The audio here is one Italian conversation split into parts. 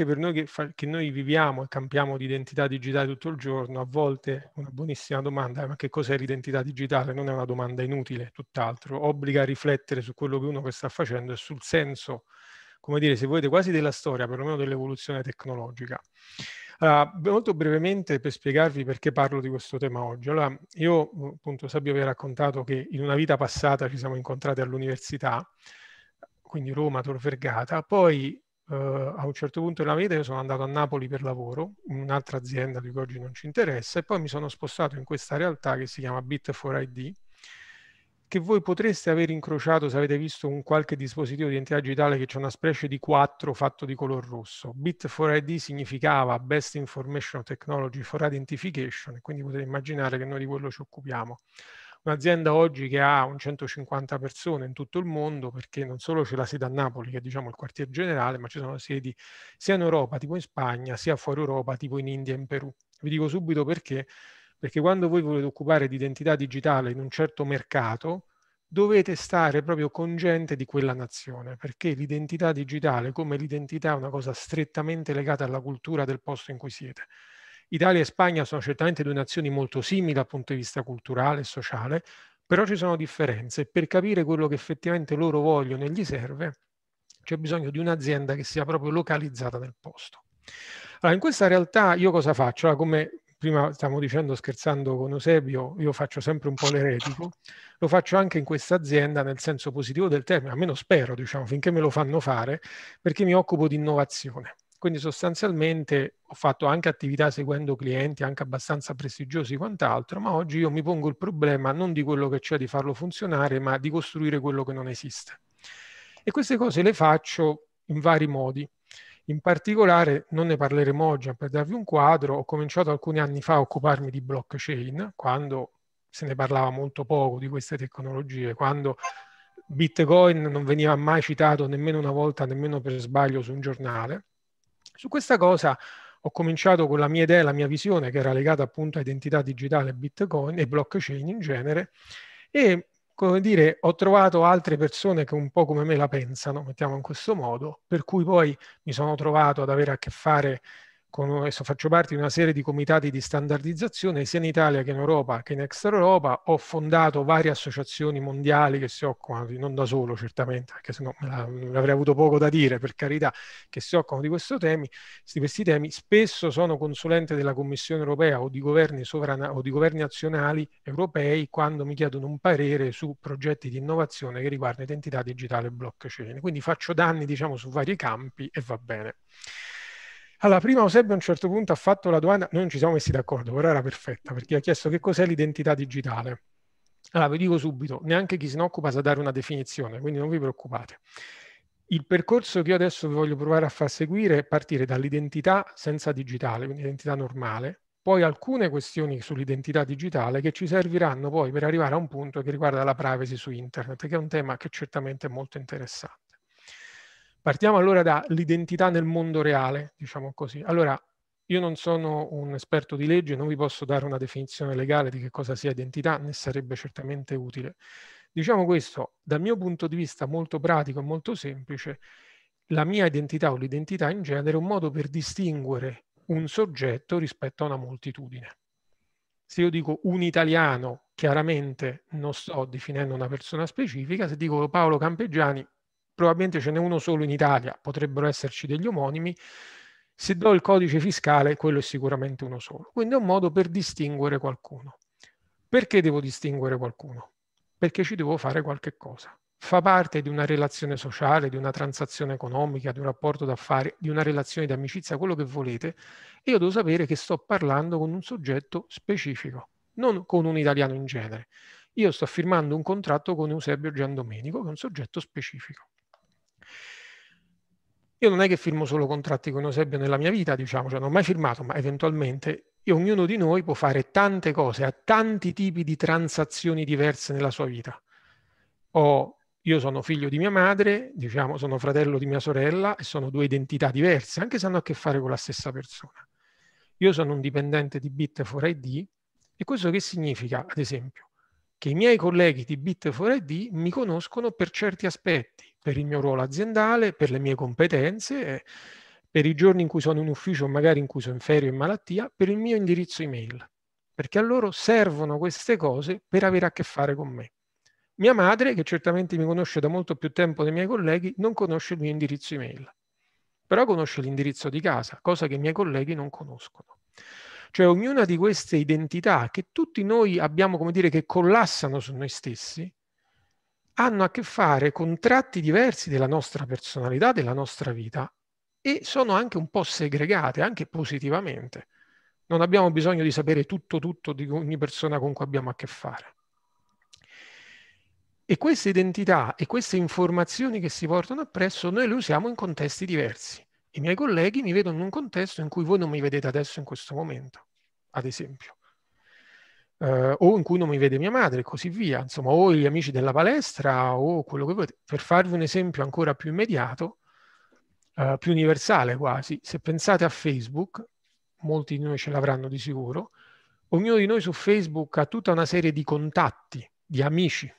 anche per noi che, fa, che noi viviamo e campiamo di identità digitale tutto il giorno, a volte una buonissima domanda è ma che cos'è l'identità digitale? Non è una domanda inutile, tutt'altro, obbliga a riflettere su quello che uno che sta facendo e sul senso, come dire, se volete, quasi della storia, perlomeno dell'evoluzione tecnologica. Allora, molto brevemente per spiegarvi perché parlo di questo tema oggi. Allora, io appunto Sabio vi ha raccontato che in una vita passata ci siamo incontrati all'università, quindi Roma, Tor Vergata, poi uh, a un certo punto della vita io sono andato a Napoli per lavoro, in un'altra azienda di cui oggi non ci interessa, e poi mi sono spostato in questa realtà che si chiama Bit4ID, che voi potreste aver incrociato se avete visto un qualche dispositivo di entità digitale che c'è una specie di 4 fatto di color rosso. Bit4ID significava Best Information Technology for Identification, quindi potete immaginare che noi di quello ci occupiamo un'azienda oggi che ha un 150 persone in tutto il mondo, perché non solo c'è la sede a Napoli, che è diciamo il quartier generale, ma ci sono sedi sia in Europa, tipo in Spagna, sia fuori Europa, tipo in India e in Perù. Vi dico subito perché, perché quando voi volete occupare di identità digitale in un certo mercato, dovete stare proprio con gente di quella nazione, perché l'identità digitale, come l'identità, è una cosa strettamente legata alla cultura del posto in cui siete. Italia e Spagna sono certamente due nazioni molto simili dal punto di vista culturale e sociale, però ci sono differenze e per capire quello che effettivamente loro vogliono e gli serve c'è bisogno di un'azienda che sia proprio localizzata nel posto. Allora, in questa realtà io cosa faccio? Allora, come prima stavamo dicendo scherzando con Eusebio, io faccio sempre un po' l'eretico, lo faccio anche in questa azienda nel senso positivo del termine, almeno spero, diciamo, finché me lo fanno fare, perché mi occupo di innovazione. Quindi sostanzialmente ho fatto anche attività seguendo clienti anche abbastanza prestigiosi e quant'altro, ma oggi io mi pongo il problema non di quello che c'è di farlo funzionare, ma di costruire quello che non esiste. E queste cose le faccio in vari modi. In particolare, non ne parleremo oggi, ma per darvi un quadro, ho cominciato alcuni anni fa a occuparmi di blockchain, quando se ne parlava molto poco di queste tecnologie, quando Bitcoin non veniva mai citato nemmeno una volta, nemmeno per sbaglio, su un giornale. Su questa cosa ho cominciato con la mia idea, la mia visione che era legata appunto a identità digitale, Bitcoin e blockchain in genere e come dire, ho trovato altre persone che un po' come me la pensano, mettiamo in questo modo, per cui poi mi sono trovato ad avere a che fare con, adesso faccio parte di una serie di comitati di standardizzazione sia in Italia che in Europa che in extra Europa, ho fondato varie associazioni mondiali che si occupano, di, non da solo certamente, perché se me avrei avuto poco da dire per carità, che si occupano di, temi, di questi temi, spesso sono consulente della Commissione europea o di governi, sovrana, o di governi nazionali europei quando mi chiedono un parere su progetti di innovazione che riguardano identità digitale e blockchain. Quindi faccio danni diciamo su vari campi e va bene. Allora, prima Eusebio a un certo punto ha fatto la domanda, noi non ci siamo messi d'accordo, però era perfetta, perché ha chiesto che cos'è l'identità digitale. Allora, vi dico subito, neanche chi se ne occupa sa dare una definizione, quindi non vi preoccupate. Il percorso che io adesso vi voglio provare a far seguire è partire dall'identità senza digitale, quindi identità normale, poi alcune questioni sull'identità digitale che ci serviranno poi per arrivare a un punto che riguarda la privacy su internet, che è un tema che certamente è molto interessante. Partiamo allora dall'identità nel mondo reale, diciamo così. Allora, io non sono un esperto di legge, non vi posso dare una definizione legale di che cosa sia identità, ne sarebbe certamente utile. Diciamo questo, dal mio punto di vista molto pratico e molto semplice, la mia identità o l'identità in genere è un modo per distinguere un soggetto rispetto a una moltitudine. Se io dico un italiano, chiaramente non sto definendo una persona specifica, se dico Paolo Campeggiani, probabilmente ce n'è uno solo in Italia, potrebbero esserci degli omonimi, se do il codice fiscale quello è sicuramente uno solo. Quindi è un modo per distinguere qualcuno. Perché devo distinguere qualcuno? Perché ci devo fare qualche cosa. Fa parte di una relazione sociale, di una transazione economica, di un rapporto d'affari, di una relazione di amicizia, quello che volete. E io devo sapere che sto parlando con un soggetto specifico, non con un italiano in genere. Io sto firmando un contratto con Eusebio Giandomenico, che è un soggetto specifico. Io non è che firmo solo contratti con Eusebio nella mia vita, diciamo, cioè non ho mai firmato, ma eventualmente ognuno di noi può fare tante cose, ha tanti tipi di transazioni diverse nella sua vita. O io sono figlio di mia madre, diciamo, sono fratello di mia sorella e sono due identità diverse, anche se hanno a che fare con la stessa persona. Io sono un dipendente di Bit4ID e questo che significa, ad esempio, che i miei colleghi di Bit4ID mi conoscono per certi aspetti per il mio ruolo aziendale, per le mie competenze, eh, per i giorni in cui sono in ufficio, magari in cui sono in ferie o in malattia, per il mio indirizzo email, perché a loro servono queste cose per avere a che fare con me. Mia madre, che certamente mi conosce da molto più tempo dei miei colleghi, non conosce il mio indirizzo email, però conosce l'indirizzo di casa, cosa che i miei colleghi non conoscono. Cioè ognuna di queste identità che tutti noi abbiamo, come dire, che collassano su noi stessi, hanno a che fare con tratti diversi della nostra personalità, della nostra vita e sono anche un po' segregate, anche positivamente. Non abbiamo bisogno di sapere tutto, tutto di ogni persona con cui abbiamo a che fare. E queste identità e queste informazioni che si portano appresso noi le usiamo in contesti diversi. I miei colleghi mi vedono in un contesto in cui voi non mi vedete adesso in questo momento, ad esempio eh, o in cui non mi vede mia madre e così via, insomma, o gli amici della palestra o quello che volete. Per farvi un esempio ancora più immediato, eh, più universale quasi, se pensate a Facebook, molti di noi ce l'avranno di sicuro, ognuno di noi su Facebook ha tutta una serie di contatti, di amici.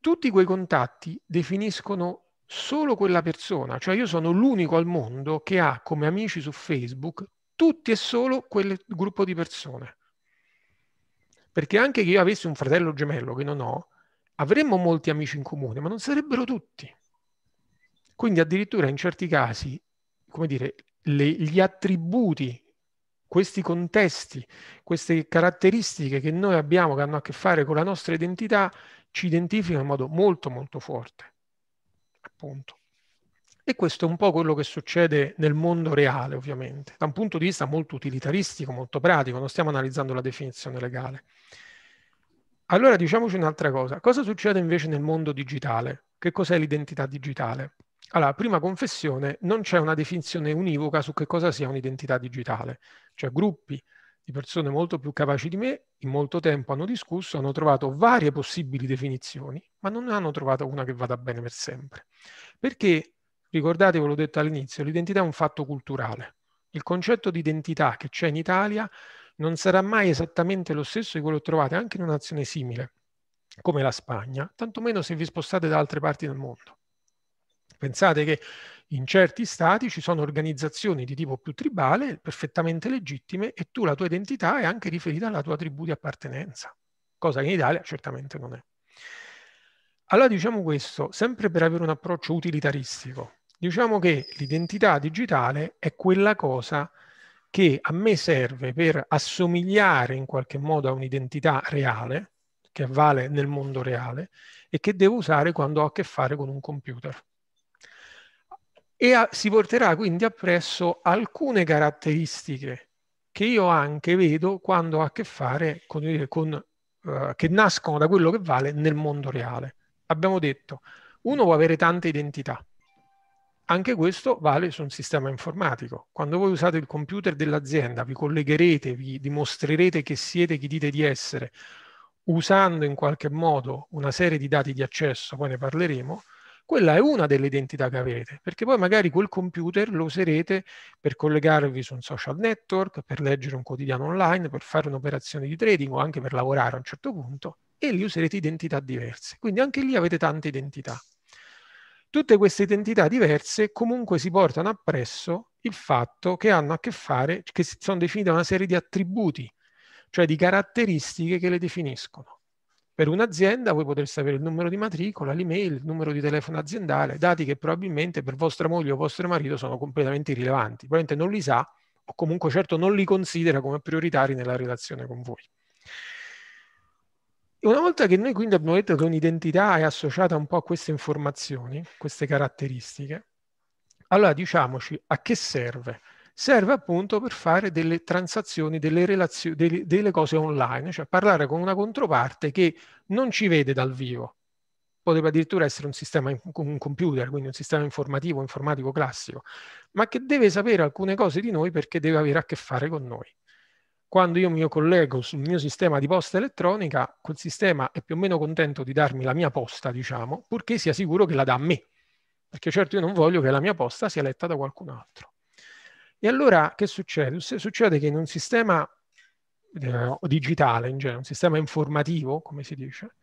Tutti quei contatti definiscono solo quella persona, cioè io sono l'unico al mondo che ha come amici su Facebook tutti e solo quel gruppo di persone. Perché anche che io avessi un fratello gemello che non ho, avremmo molti amici in comune, ma non sarebbero tutti. Quindi addirittura in certi casi, come dire, le, gli attributi, questi contesti, queste caratteristiche che noi abbiamo, che hanno a che fare con la nostra identità, ci identificano in modo molto molto forte. Appunto. E questo è un po' quello che succede nel mondo reale, ovviamente, da un punto di vista molto utilitaristico, molto pratico, non stiamo analizzando la definizione legale. Allora diciamoci un'altra cosa, cosa succede invece nel mondo digitale? Che cos'è l'identità digitale? Allora, prima confessione, non c'è una definizione univoca su che cosa sia un'identità digitale, cioè gruppi di persone molto più capaci di me in molto tempo hanno discusso, hanno trovato varie possibili definizioni, ma non hanno trovato una che vada bene per sempre. Perché Ricordatevelo, l'ho detto all'inizio, l'identità è un fatto culturale. Il concetto di identità che c'è in Italia non sarà mai esattamente lo stesso di quello che trovate anche in un'azione simile, come la Spagna, tantomeno se vi spostate da altre parti del mondo. Pensate che in certi stati ci sono organizzazioni di tipo più tribale, perfettamente legittime, e tu la tua identità è anche riferita alla tua tribù di appartenenza, cosa che in Italia certamente non è. Allora diciamo questo, sempre per avere un approccio utilitaristico, Diciamo che l'identità digitale è quella cosa che a me serve per assomigliare in qualche modo a un'identità reale, che vale nel mondo reale, e che devo usare quando ho a che fare con un computer. E a, si porterà quindi appresso alcune caratteristiche che io anche vedo quando ho a che fare con, eh, con uh, che nascono da quello che vale nel mondo reale. Abbiamo detto, uno può avere tante identità, anche questo vale su un sistema informatico. Quando voi usate il computer dell'azienda, vi collegherete, vi dimostrerete che siete chi dite di essere, usando in qualche modo una serie di dati di accesso, poi ne parleremo, quella è una delle identità che avete, perché poi magari quel computer lo userete per collegarvi su un social network, per leggere un quotidiano online, per fare un'operazione di trading o anche per lavorare a un certo punto, e lì userete identità diverse. Quindi anche lì avete tante identità. Tutte queste identità diverse comunque si portano appresso il fatto che hanno a che fare, che sono definite una serie di attributi, cioè di caratteristiche che le definiscono. Per un'azienda voi potreste avere il numero di matricola, l'email, il numero di telefono aziendale, dati che probabilmente per vostra moglie o vostro marito sono completamente irrilevanti, probabilmente non li sa o comunque certo non li considera come prioritari nella relazione con voi. Una volta che noi quindi abbiamo detto che un'identità è associata un po' a queste informazioni, queste caratteristiche, allora diciamoci a che serve? Serve appunto per fare delle transazioni, delle, relazio- delle, delle cose online, cioè parlare con una controparte che non ci vede dal vivo, Potrebbe addirittura essere un sistema, un computer, quindi un sistema informativo, informatico classico, ma che deve sapere alcune cose di noi perché deve avere a che fare con noi quando io mi collego sul mio sistema di posta elettronica, quel sistema è più o meno contento di darmi la mia posta, diciamo, purché sia sicuro che la dà a me, perché certo io non voglio che la mia posta sia letta da qualcun altro. E allora che succede? Succede che in un sistema eh, digitale, in genere, un sistema informativo, come si dice,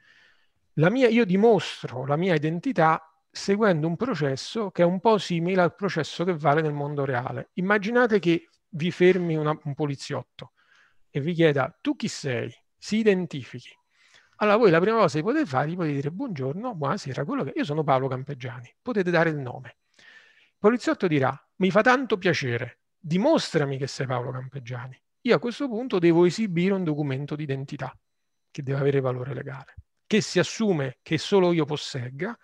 mia, io dimostro la mia identità seguendo un processo che è un po' simile al processo che vale nel mondo reale. Immaginate che vi fermi una, un poliziotto e vi chieda tu chi sei, si identifichi. Allora voi la prima cosa che potete fare, gli potete dire buongiorno, buonasera, quello che... Io sono Paolo Campeggiani, potete dare il nome. Il poliziotto dirà, mi fa tanto piacere, dimostrami che sei Paolo Campeggiani. Io a questo punto devo esibire un documento d'identità che deve avere valore legale, che si assume che solo io possegga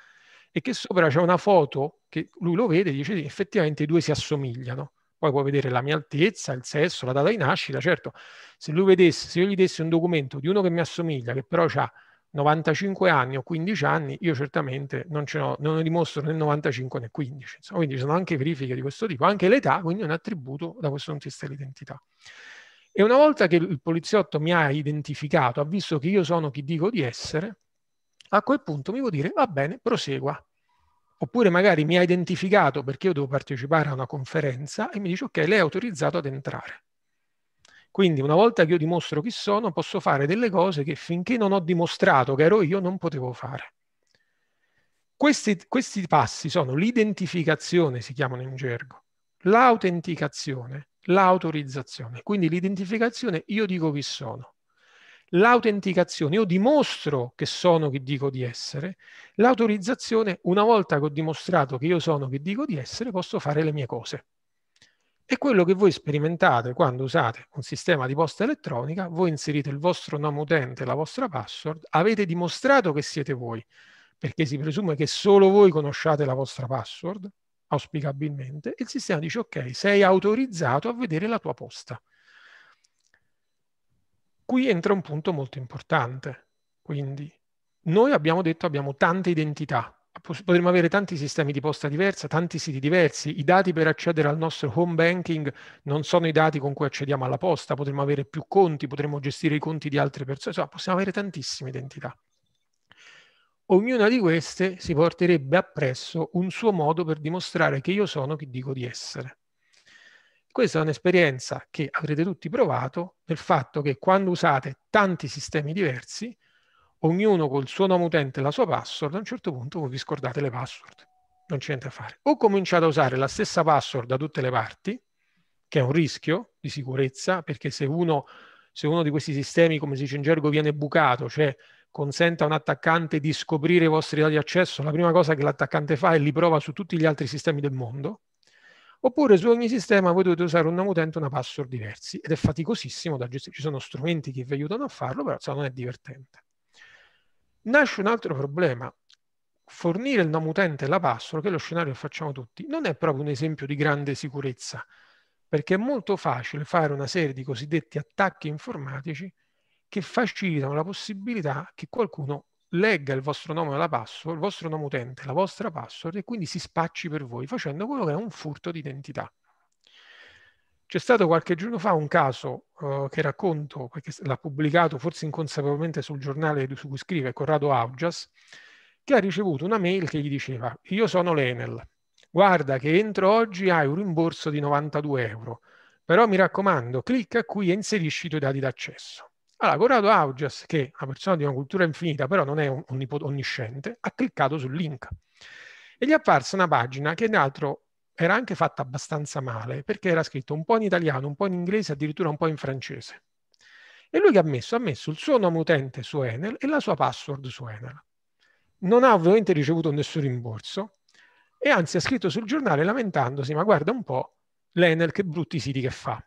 e che sopra c'è una foto che lui lo vede e dice effettivamente i due si assomigliano. Poi può vedere la mia altezza, il sesso, la data di nascita. Certo, se lui vedesse, se io gli dessi un documento di uno che mi assomiglia, che però ha 95 anni o 15 anni, io certamente non, non ne dimostro né 95 né 15. Insomma. Quindi ci sono anche verifiche di questo tipo, anche l'età, quindi è un attributo da questo punto di vista dell'identità. E una volta che il poliziotto mi ha identificato, ha visto che io sono chi dico di essere, a quel punto mi vuol dire va bene, prosegua. Oppure magari mi ha identificato perché io devo partecipare a una conferenza e mi dice ok, lei è autorizzato ad entrare. Quindi una volta che io dimostro chi sono, posso fare delle cose che finché non ho dimostrato che ero io non potevo fare. Questi, questi passi sono l'identificazione, si chiamano in gergo, l'autenticazione, l'autorizzazione. Quindi l'identificazione, io dico chi sono l'autenticazione, io dimostro che sono chi dico di essere, l'autorizzazione, una volta che ho dimostrato che io sono chi dico di essere, posso fare le mie cose. E quello che voi sperimentate quando usate un sistema di posta elettronica, voi inserite il vostro nome utente, la vostra password, avete dimostrato che siete voi, perché si presume che solo voi conosciate la vostra password, auspicabilmente, e il sistema dice ok, sei autorizzato a vedere la tua posta qui entra un punto molto importante. Quindi noi abbiamo detto abbiamo tante identità, potremmo avere tanti sistemi di posta diversa, tanti siti diversi, i dati per accedere al nostro home banking non sono i dati con cui accediamo alla posta, potremmo avere più conti, potremmo gestire i conti di altre persone, insomma possiamo avere tantissime identità. Ognuna di queste si porterebbe appresso un suo modo per dimostrare che io sono chi dico di essere. Questa è un'esperienza che avrete tutti provato nel fatto che quando usate tanti sistemi diversi, ognuno col suo nome utente e la sua password, a un certo punto voi vi scordate le password. Non c'è niente a fare. O cominciate a usare la stessa password da tutte le parti, che è un rischio di sicurezza, perché se uno, se uno di questi sistemi, come si dice in gergo, viene bucato, cioè consente a un attaccante di scoprire i vostri dati di accesso, la prima cosa che l'attaccante fa è li prova su tutti gli altri sistemi del mondo, Oppure su ogni sistema voi dovete usare un nome utente e una password diversi ed è faticosissimo da gestire. Ci sono strumenti che vi aiutano a farlo, però insomma, non è divertente. Nasce un altro problema. Fornire il nome utente e la password, che è lo scenario che facciamo tutti, non è proprio un esempio di grande sicurezza, perché è molto facile fare una serie di cosiddetti attacchi informatici che facilitano la possibilità che qualcuno legga il vostro nome e la password, il vostro nome utente, la vostra password e quindi si spacci per voi facendo quello che è un furto d'identità. C'è stato qualche giorno fa un caso uh, che racconto, perché l'ha pubblicato forse inconsapevolmente sul giornale su cui scrive Corrado Augias, che ha ricevuto una mail che gli diceva io sono l'Enel, guarda che entro oggi hai un rimborso di 92 euro, però mi raccomando clicca qui e inserisci i tuoi dati d'accesso. Allora, Corrado Augias, che è una persona di una cultura infinita, però non è onnip- onnisciente, ha cliccato sul link e gli è apparsa una pagina che, tra l'altro, era anche fatta abbastanza male, perché era scritto un po' in italiano, un po' in inglese, addirittura un po' in francese. E lui che ha messo? Ha messo il suo nome utente su Enel e la sua password su Enel. Non ha ovviamente ricevuto nessun rimborso e anzi ha scritto sul giornale lamentandosi, ma guarda un po' l'Enel che brutti siti che fa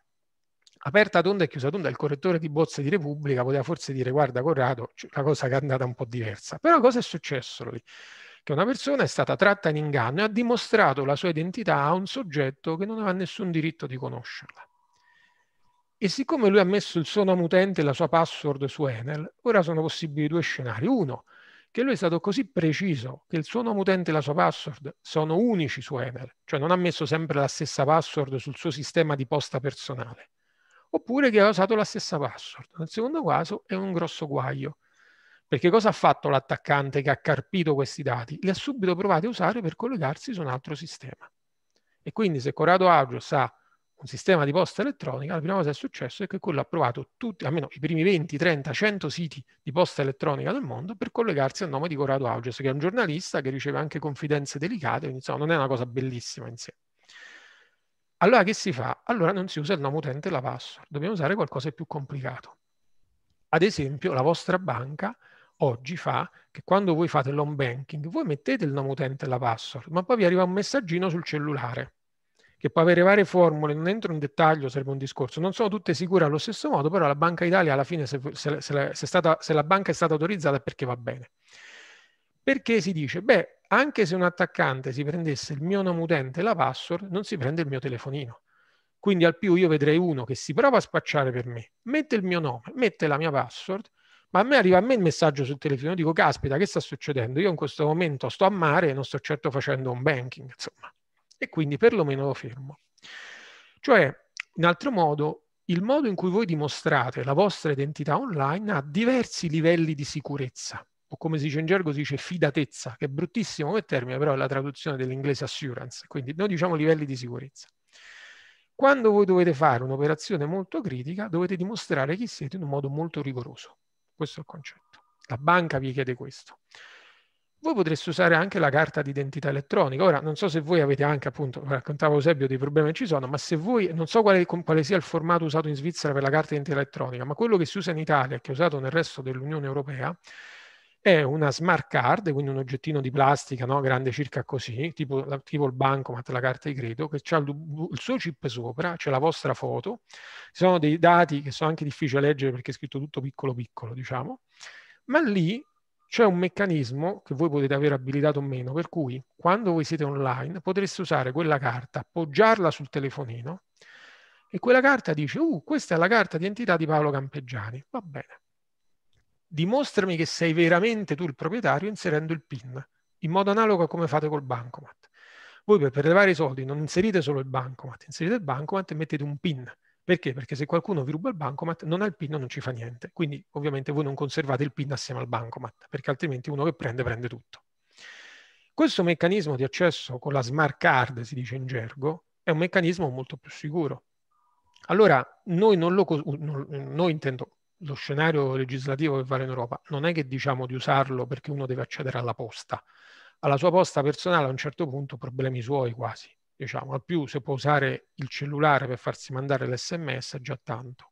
aperta tonda e chiusa tonda, il correttore di bozze di Repubblica poteva forse dire guarda Corrado, la cosa che è andata un po' diversa. Però cosa è successo lì? Che una persona è stata tratta in inganno e ha dimostrato la sua identità a un soggetto che non aveva nessun diritto di conoscerla. E siccome lui ha messo il suo nome utente e la sua password su Enel, ora sono possibili due scenari. Uno, che lui è stato così preciso che il suo nome utente e la sua password sono unici su Enel, cioè non ha messo sempre la stessa password sul suo sistema di posta personale oppure che ha usato la stessa password. Nel secondo caso è un grosso guaio, perché cosa ha fatto l'attaccante che ha carpito questi dati? Li ha subito provati a usare per collegarsi su un altro sistema. E quindi se Corrado Argos ha un sistema di posta elettronica, la prima cosa che è successo è che quello ha provato tutti, almeno i primi 20, 30, 100 siti di posta elettronica del mondo per collegarsi al nome di Corrado Augias, che è un giornalista che riceve anche confidenze delicate, quindi insomma non è una cosa bellissima insieme. Allora che si fa? Allora non si usa il nome utente e la password, dobbiamo usare qualcosa di più complicato. Ad esempio, la vostra banca oggi fa che quando voi fate l'home banking, voi mettete il nome utente e la password, ma poi vi arriva un messaggino sul cellulare che può avere varie formule, non entro in dettaglio, serve un discorso, non sono tutte sicure allo stesso modo, però la Banca Italia alla fine se, se, se, la, se stata, la banca è stata autorizzata è perché va bene. Perché si dice, beh, anche se un attaccante si prendesse il mio nome utente e la password, non si prende il mio telefonino. Quindi al più io vedrei uno che si prova a spacciare per me, mette il mio nome, mette la mia password, ma a me arriva a me il messaggio sul telefono, dico caspita che sta succedendo? Io in questo momento sto a mare e non sto certo facendo un banking, insomma. E quindi perlomeno lo fermo. Cioè, in altro modo, il modo in cui voi dimostrate la vostra identità online ha diversi livelli di sicurezza o come si dice in gergo, si dice fidatezza, che è bruttissimo come termine, però è la traduzione dell'inglese assurance, quindi noi diciamo livelli di sicurezza. Quando voi dovete fare un'operazione molto critica, dovete dimostrare chi siete in un modo molto rigoroso. Questo è il concetto. La banca vi chiede questo. Voi potreste usare anche la carta d'identità elettronica. Ora, non so se voi avete anche, appunto, raccontavo Eusebio dei problemi che ci sono, ma se voi, non so quale, quale sia il formato usato in Svizzera per la carta d'identità elettronica, ma quello che si usa in Italia e che è usato nel resto dell'Unione Europea è una smart card, quindi un oggettino di plastica no? grande circa così, tipo, la, tipo il bancomat, la carta di credito, che ha il, il, suo chip sopra, c'è la vostra foto, ci sono dei dati che sono anche difficili da leggere perché è scritto tutto piccolo piccolo, diciamo, ma lì c'è un meccanismo che voi potete avere abilitato o meno, per cui quando voi siete online potreste usare quella carta, appoggiarla sul telefonino, e quella carta dice, uh, questa è la carta di identità di Paolo Campeggiani. Va bene dimostrami che sei veramente tu il proprietario inserendo il PIN, in modo analogo a come fate col bancomat. Voi per prelevare i soldi non inserite solo il bancomat, inserite il bancomat e mettete un PIN. Perché? Perché se qualcuno vi ruba il bancomat, non ha il PIN non ci fa niente. Quindi ovviamente voi non conservate il PIN assieme al bancomat, perché altrimenti uno che prende prende tutto. Questo meccanismo di accesso con la smart card, si dice in gergo, è un meccanismo molto più sicuro. Allora, noi non lo, noi intendo lo scenario legislativo che vale in Europa non è che diciamo di usarlo perché uno deve accedere alla posta, alla sua posta personale a un certo punto problemi suoi quasi, diciamo, al più se può usare il cellulare per farsi mandare l'SMS è già tanto.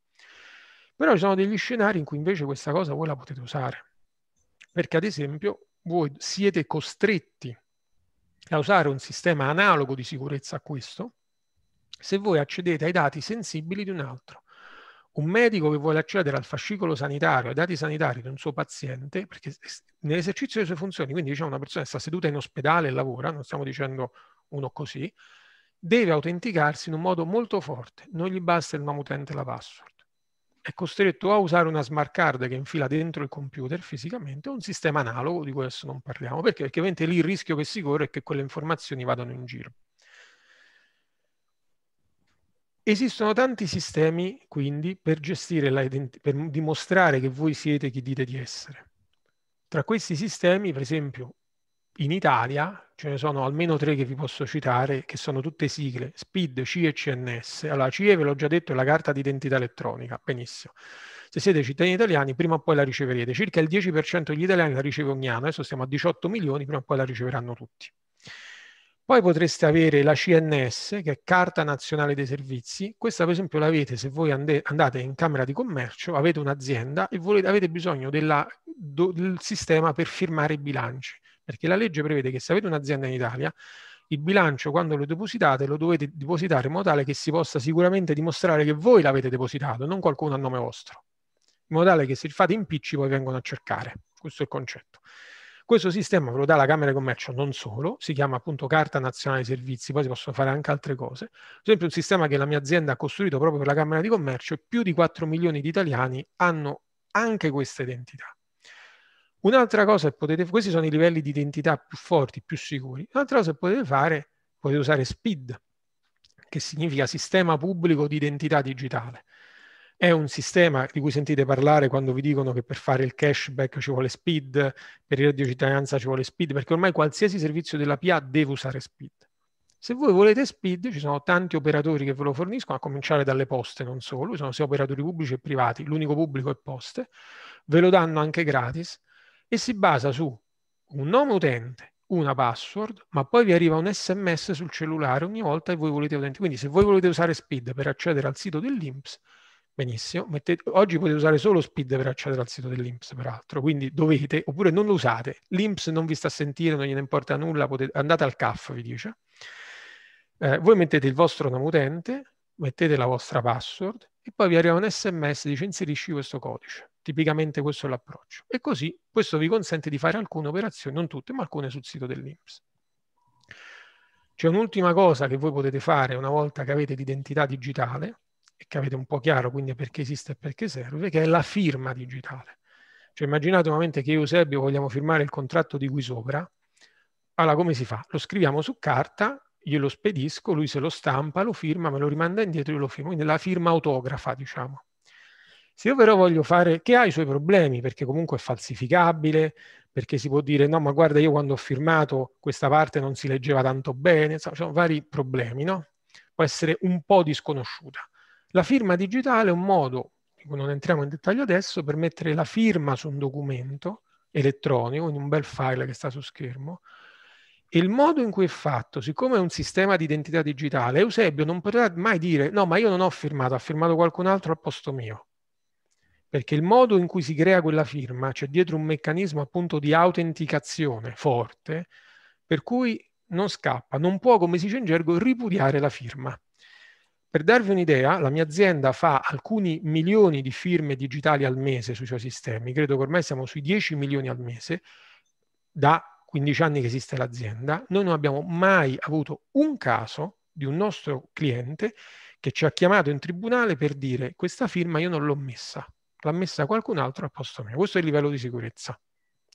Però ci sono degli scenari in cui invece questa cosa voi la potete usare, perché ad esempio voi siete costretti a usare un sistema analogo di sicurezza a questo se voi accedete ai dati sensibili di un altro un medico che vuole accedere al fascicolo sanitario, ai dati sanitari di un suo paziente, perché nell'esercizio delle sue funzioni, quindi diciamo una persona che sta seduta in ospedale e lavora, non stiamo dicendo uno così, deve autenticarsi in un modo molto forte, non gli basta il nome utente e la password. È costretto a usare una smart card che infila dentro il computer fisicamente, o un sistema analogo di cui adesso non parliamo, perché? Perché ovviamente lì il rischio che si corre è che quelle informazioni vadano in giro. Esistono tanti sistemi, quindi, per, gestire per dimostrare che voi siete chi dite di essere. Tra questi sistemi, per esempio, in Italia ce ne sono almeno tre che vi posso citare, che sono tutte sigle, SPID, CIE e CNS. Allora, CIE ve l'ho già detto, è la carta d'identità elettronica, benissimo. Se siete cittadini italiani, prima o poi la riceverete. Circa il 10% degli italiani la riceve ogni anno, adesso siamo a 18 milioni, prima o poi la riceveranno tutti. Poi potreste avere la CNS, che è Carta Nazionale dei Servizi. Questa, per esempio, l'avete se voi andate in Camera di Commercio, avete un'azienda e volete, avete bisogno della, do, del sistema per firmare i bilanci. Perché la legge prevede che se avete un'azienda in Italia, il bilancio quando lo depositate lo dovete depositare in modo tale che si possa sicuramente dimostrare che voi l'avete depositato, non qualcuno a nome vostro. In modo tale che se fate impicci poi vengono a cercare. Questo è il concetto. Questo sistema ve lo dà la Camera di Commercio non solo, si chiama appunto Carta Nazionale dei Servizi, poi si possono fare anche altre cose. Per esempio un sistema che la mia azienda ha costruito proprio per la Camera di Commercio e più di 4 milioni di italiani hanno anche questa identità. Un'altra cosa è potete questi sono i livelli di identità più forti, più sicuri. Un'altra cosa che potete fare, potete usare SPID, che significa Sistema Pubblico di Identità Digitale. È un sistema di cui sentite parlare quando vi dicono che per fare il cashback ci vuole speed, per il di cittadinanza ci vuole speed, perché ormai qualsiasi servizio della PA deve usare speed. Se voi volete speed, ci sono tanti operatori che ve lo forniscono, a cominciare dalle poste, non solo, sono sia operatori pubblici che privati, l'unico pubblico è poste, ve lo danno anche gratis e si basa su un nome utente, una password, ma poi vi arriva un sms sul cellulare ogni volta che voi volete utenti. Quindi se voi volete usare speed per accedere al sito dell'Inps, Benissimo, mettete, oggi potete usare solo Speed per accedere al sito dell'Inps, peraltro, quindi dovete, oppure non lo usate, l'Inps non vi sta a sentire, non gliene importa nulla, potete, andate al CAF, vi dice. Eh, voi mettete il vostro nome utente, mettete la vostra password e poi vi arriva un sms dice inserisci questo codice. Tipicamente questo è l'approccio. E così questo vi consente di fare alcune operazioni, non tutte, ma alcune sul sito dell'Inps. C'è un'ultima cosa che voi potete fare una volta che avete l'identità digitale, e che avete un po' chiaro quindi perché esiste e perché serve, che è la firma digitale. Cioè immaginate un momento che io e Eusebio vogliamo firmare il contratto di qui sopra, allora come si fa? Lo scriviamo su carta, glielo spedisco, lui se lo stampa, lo firma, me lo rimanda indietro e lo firmo, quindi la firma autografa diciamo. Se io però voglio fare, che ha i suoi problemi, perché comunque è falsificabile, perché si può dire no, ma guarda, io quando ho firmato questa parte non si leggeva tanto bene, insomma, ci sono vari problemi, no? Può essere un po' disconosciuta. La firma digitale è un modo, non entriamo in dettaglio adesso, per mettere la firma su un documento elettronico, in un bel file che sta su schermo, e il modo in cui è fatto, siccome è un sistema di identità digitale, Eusebio non potrà mai dire no, ma io non ho firmato, ha firmato qualcun altro al posto mio. Perché il modo in cui si crea quella firma c'è dietro un meccanismo appunto di autenticazione forte, per cui non scappa, non può, come si dice in gergo, ripudiare la firma. Per darvi un'idea, la mia azienda fa alcuni milioni di firme digitali al mese sui suoi sistemi, credo che ormai siamo sui 10 milioni al mese, da 15 anni che esiste l'azienda, noi non abbiamo mai avuto un caso di un nostro cliente che ci ha chiamato in tribunale per dire questa firma io non l'ho messa, l'ha messa qualcun altro al posto mio. Questo è il livello di sicurezza,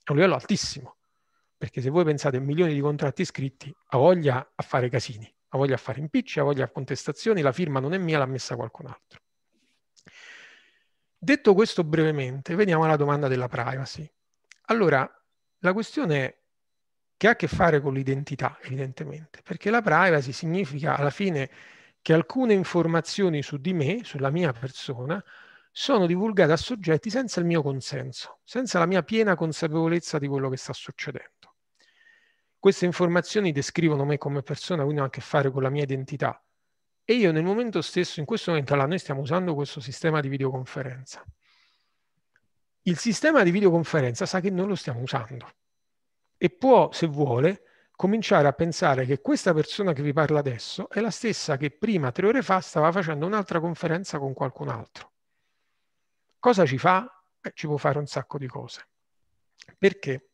è un livello altissimo, perché se voi pensate a milioni di contratti scritti, ha voglia a fare casini ha voglia a fare impicci, ha voglia a contestazioni, la firma non è mia, l'ha messa qualcun altro. Detto questo brevemente, veniamo alla domanda della privacy. Allora, la questione è che ha a che fare con l'identità, evidentemente, perché la privacy significa alla fine che alcune informazioni su di me, sulla mia persona, sono divulgate a soggetti senza il mio consenso, senza la mia piena consapevolezza di quello che sta succedendo queste informazioni descrivono me come persona, quindi hanno a che fare con la mia identità. E io nel momento stesso, in questo momento, là, noi stiamo usando questo sistema di videoconferenza. Il sistema di videoconferenza sa che noi lo stiamo usando e può, se vuole, cominciare a pensare che questa persona che vi parla adesso è la stessa che prima, tre ore fa, stava facendo un'altra conferenza con qualcun altro. Cosa ci fa? Beh, ci può fare un sacco di cose. Perché?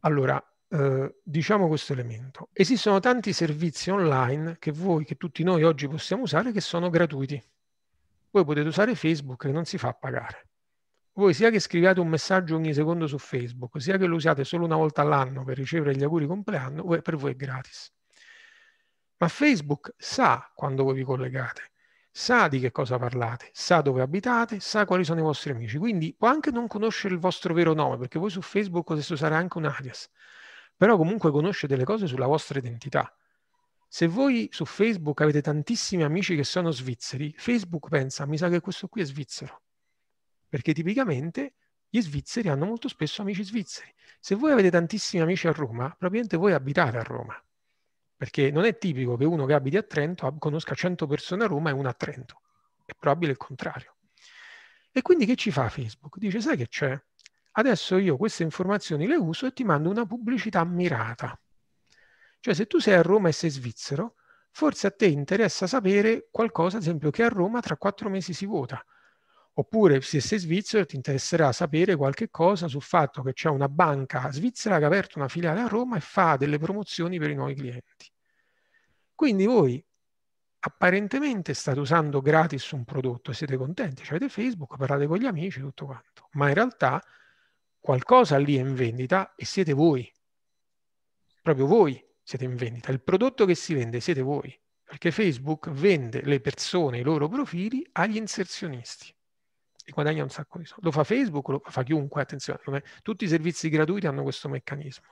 Allora, eh, diciamo questo elemento. Esistono tanti servizi online che voi, che tutti noi oggi possiamo usare, che sono gratuiti. Voi potete usare Facebook che non si fa pagare. Voi sia che scriviate un messaggio ogni secondo su Facebook, sia che lo usiate solo una volta all'anno per ricevere gli auguri compleanno, per voi è gratis. Ma Facebook sa quando voi vi collegate, sa di che cosa parlate, sa dove abitate, sa quali sono i vostri amici. Quindi può anche non conoscere il vostro vero nome, perché voi su Facebook potreste usare anche un alias però comunque conosce delle cose sulla vostra identità. Se voi su Facebook avete tantissimi amici che sono svizzeri, Facebook pensa, mi sa che questo qui è svizzero, perché tipicamente gli svizzeri hanno molto spesso amici svizzeri. Se voi avete tantissimi amici a Roma, probabilmente voi abitate a Roma, perché non è tipico che uno che abiti a Trento conosca 100 persone a Roma e una a Trento, è probabile il contrario. E quindi che ci fa Facebook? Dice, sai che c'è? adesso io queste informazioni le uso e ti mando una pubblicità mirata. Cioè se tu sei a Roma e sei svizzero, forse a te interessa sapere qualcosa, ad esempio, che a Roma tra quattro mesi si vota. Oppure se sei svizzero ti interesserà sapere qualche cosa sul fatto che c'è una banca svizzera che ha aperto una filiale a Roma e fa delle promozioni per i nuovi clienti. Quindi voi apparentemente state usando gratis un prodotto e siete contenti, avete Facebook, parlate con gli amici, tutto quanto, ma in realtà qualcosa lì è in vendita e siete voi. Proprio voi siete in vendita. Il prodotto che si vende siete voi. Perché Facebook vende le persone, i loro profili agli inserzionisti e guadagna un sacco di soldi. Lo fa Facebook, lo fa chiunque, attenzione, tutti i servizi gratuiti hanno questo meccanismo.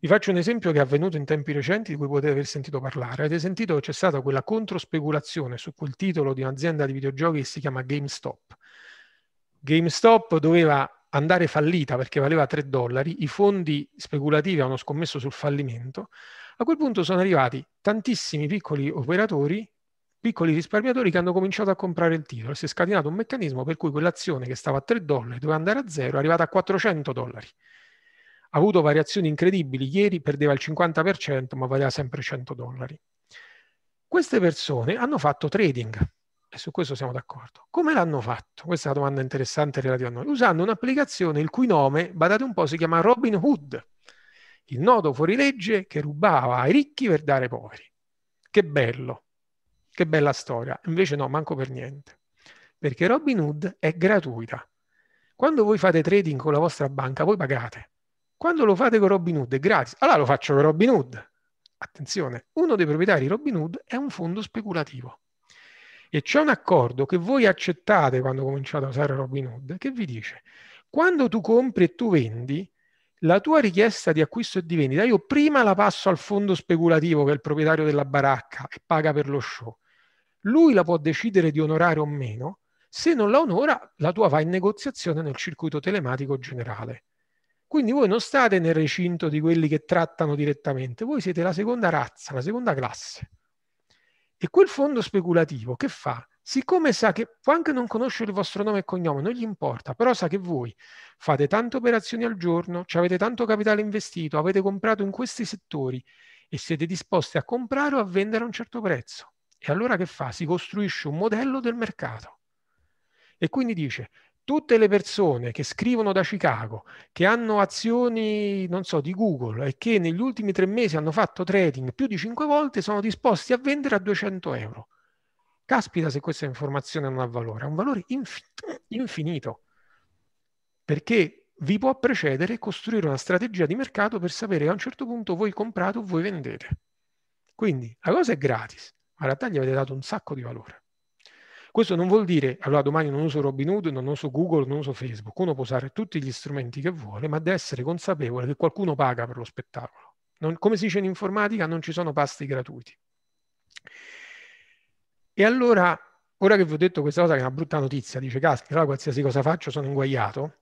Vi faccio un esempio che è avvenuto in tempi recenti di cui potete aver sentito parlare. Avete sentito che c'è stata quella controspeculazione su quel titolo di un'azienda di videogiochi che si chiama GameStop. GameStop doveva andare fallita perché valeva 3 dollari, i fondi speculativi hanno scommesso sul fallimento, a quel punto sono arrivati tantissimi piccoli operatori, piccoli risparmiatori che hanno cominciato a comprare il titolo. Si è scatenato un meccanismo per cui quell'azione che stava a 3 dollari doveva andare a zero è arrivata a 400 dollari. Ha avuto variazioni incredibili, ieri perdeva il 50% ma valeva sempre 100 dollari. Queste persone hanno fatto trading, e su questo siamo d'accordo. Come l'hanno fatto? Questa è una domanda interessante relativa a noi. Usando un'applicazione il cui nome, badate un po', si chiama Robin Hood, il nodo fuorilegge che rubava ai ricchi per dare ai poveri. Che bello, che bella storia. Invece no, manco per niente, perché Robin Hood è gratuita. Quando voi fate trading con la vostra banca, voi pagate. Quando lo fate con Robin Hood è gratis. Allora lo faccio con Robin Hood. Attenzione, uno dei proprietari di Robin Hood è un fondo speculativo e c'è un accordo che voi accettate quando cominciate a usare Robinhood che vi dice quando tu compri e tu vendi, la tua richiesta di acquisto e di vendita, io prima la passo al fondo speculativo che è il proprietario della baracca e paga per lo show. Lui la può decidere di onorare o meno, se non la onora la tua va in negoziazione nel circuito telematico generale. Quindi voi non state nel recinto di quelli che trattano direttamente, voi siete la seconda razza, la seconda classe. E quel fondo speculativo che fa? Siccome sa che può anche non conoscere il vostro nome e cognome, non gli importa, però sa che voi fate tante operazioni al giorno, ci avete tanto capitale investito, avete comprato in questi settori e siete disposti a comprare o a vendere a un certo prezzo. E allora che fa? Si costruisce un modello del mercato. E quindi dice, tutte le persone che scrivono da Chicago, che hanno azioni, non so, di Google e che negli ultimi tre mesi hanno fatto trading più di cinque volte, sono disposti a vendere a 200 euro. Caspita se questa informazione non ha valore, ha un valore infinito, perché vi può precedere costruire una strategia di mercato per sapere che a un certo punto voi comprate o voi vendete. Quindi la cosa è gratis, ma in realtà gli avete dato un sacco di valore. Questo non vuol dire allora domani non uso Robin Hood, non uso Google, non uso Facebook. Uno può usare tutti gli strumenti che vuole, ma deve essere consapevole che qualcuno paga per lo spettacolo. Non, come si dice in informatica, non ci sono pasti gratuiti. E allora, ora che vi ho detto questa cosa che è una brutta notizia, dice caspita, allora qualsiasi cosa faccio sono inguaiato,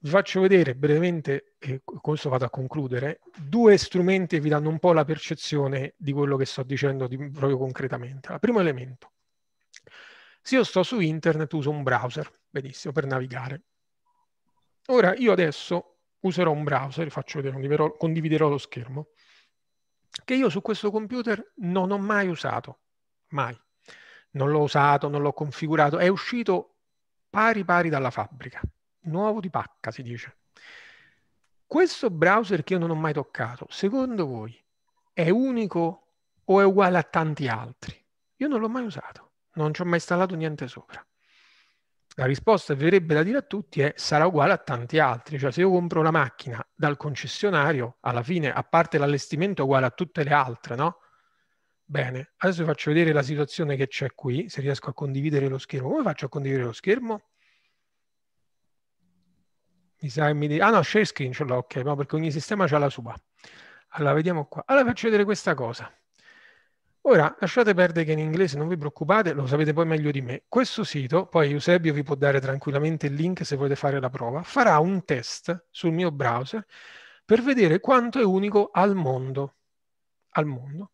vi faccio vedere brevemente, e con questo vado a concludere, due strumenti che vi danno un po' la percezione di quello che sto dicendo di, proprio concretamente. Il primo elemento, se io sto su internet uso un browser, benissimo, per navigare. Ora io adesso userò un browser, faccio vedere, condividerò lo schermo, che io su questo computer non ho mai usato, mai. Non l'ho usato, non l'ho configurato, è uscito pari pari dalla fabbrica, nuovo di pacca si dice. Questo browser che io non ho mai toccato, secondo voi è unico o è uguale a tanti altri? Io non l'ho mai usato non ci ho mai installato niente sopra. La risposta che verrebbe da dire a tutti è sarà uguale a tanti altri, cioè se io compro una macchina dal concessionario, alla fine, a parte l'allestimento, è uguale a tutte le altre, no? Bene, adesso vi faccio vedere la situazione che c'è qui, se riesco a condividere lo schermo. Come faccio a condividere lo schermo? Mi sa che mi dice... Ah no, share screen ce l'ho, ok, ma perché ogni sistema ha la sua. Allora, vediamo qua. Allora, faccio vedere questa cosa. Ora, lasciate perdere che in inglese non vi preoccupate, lo sapete poi meglio di me. Questo sito, poi Eusebio vi può dare tranquillamente il link se volete fare la prova, farà un test sul mio browser per vedere quanto è unico al mondo. Al mondo.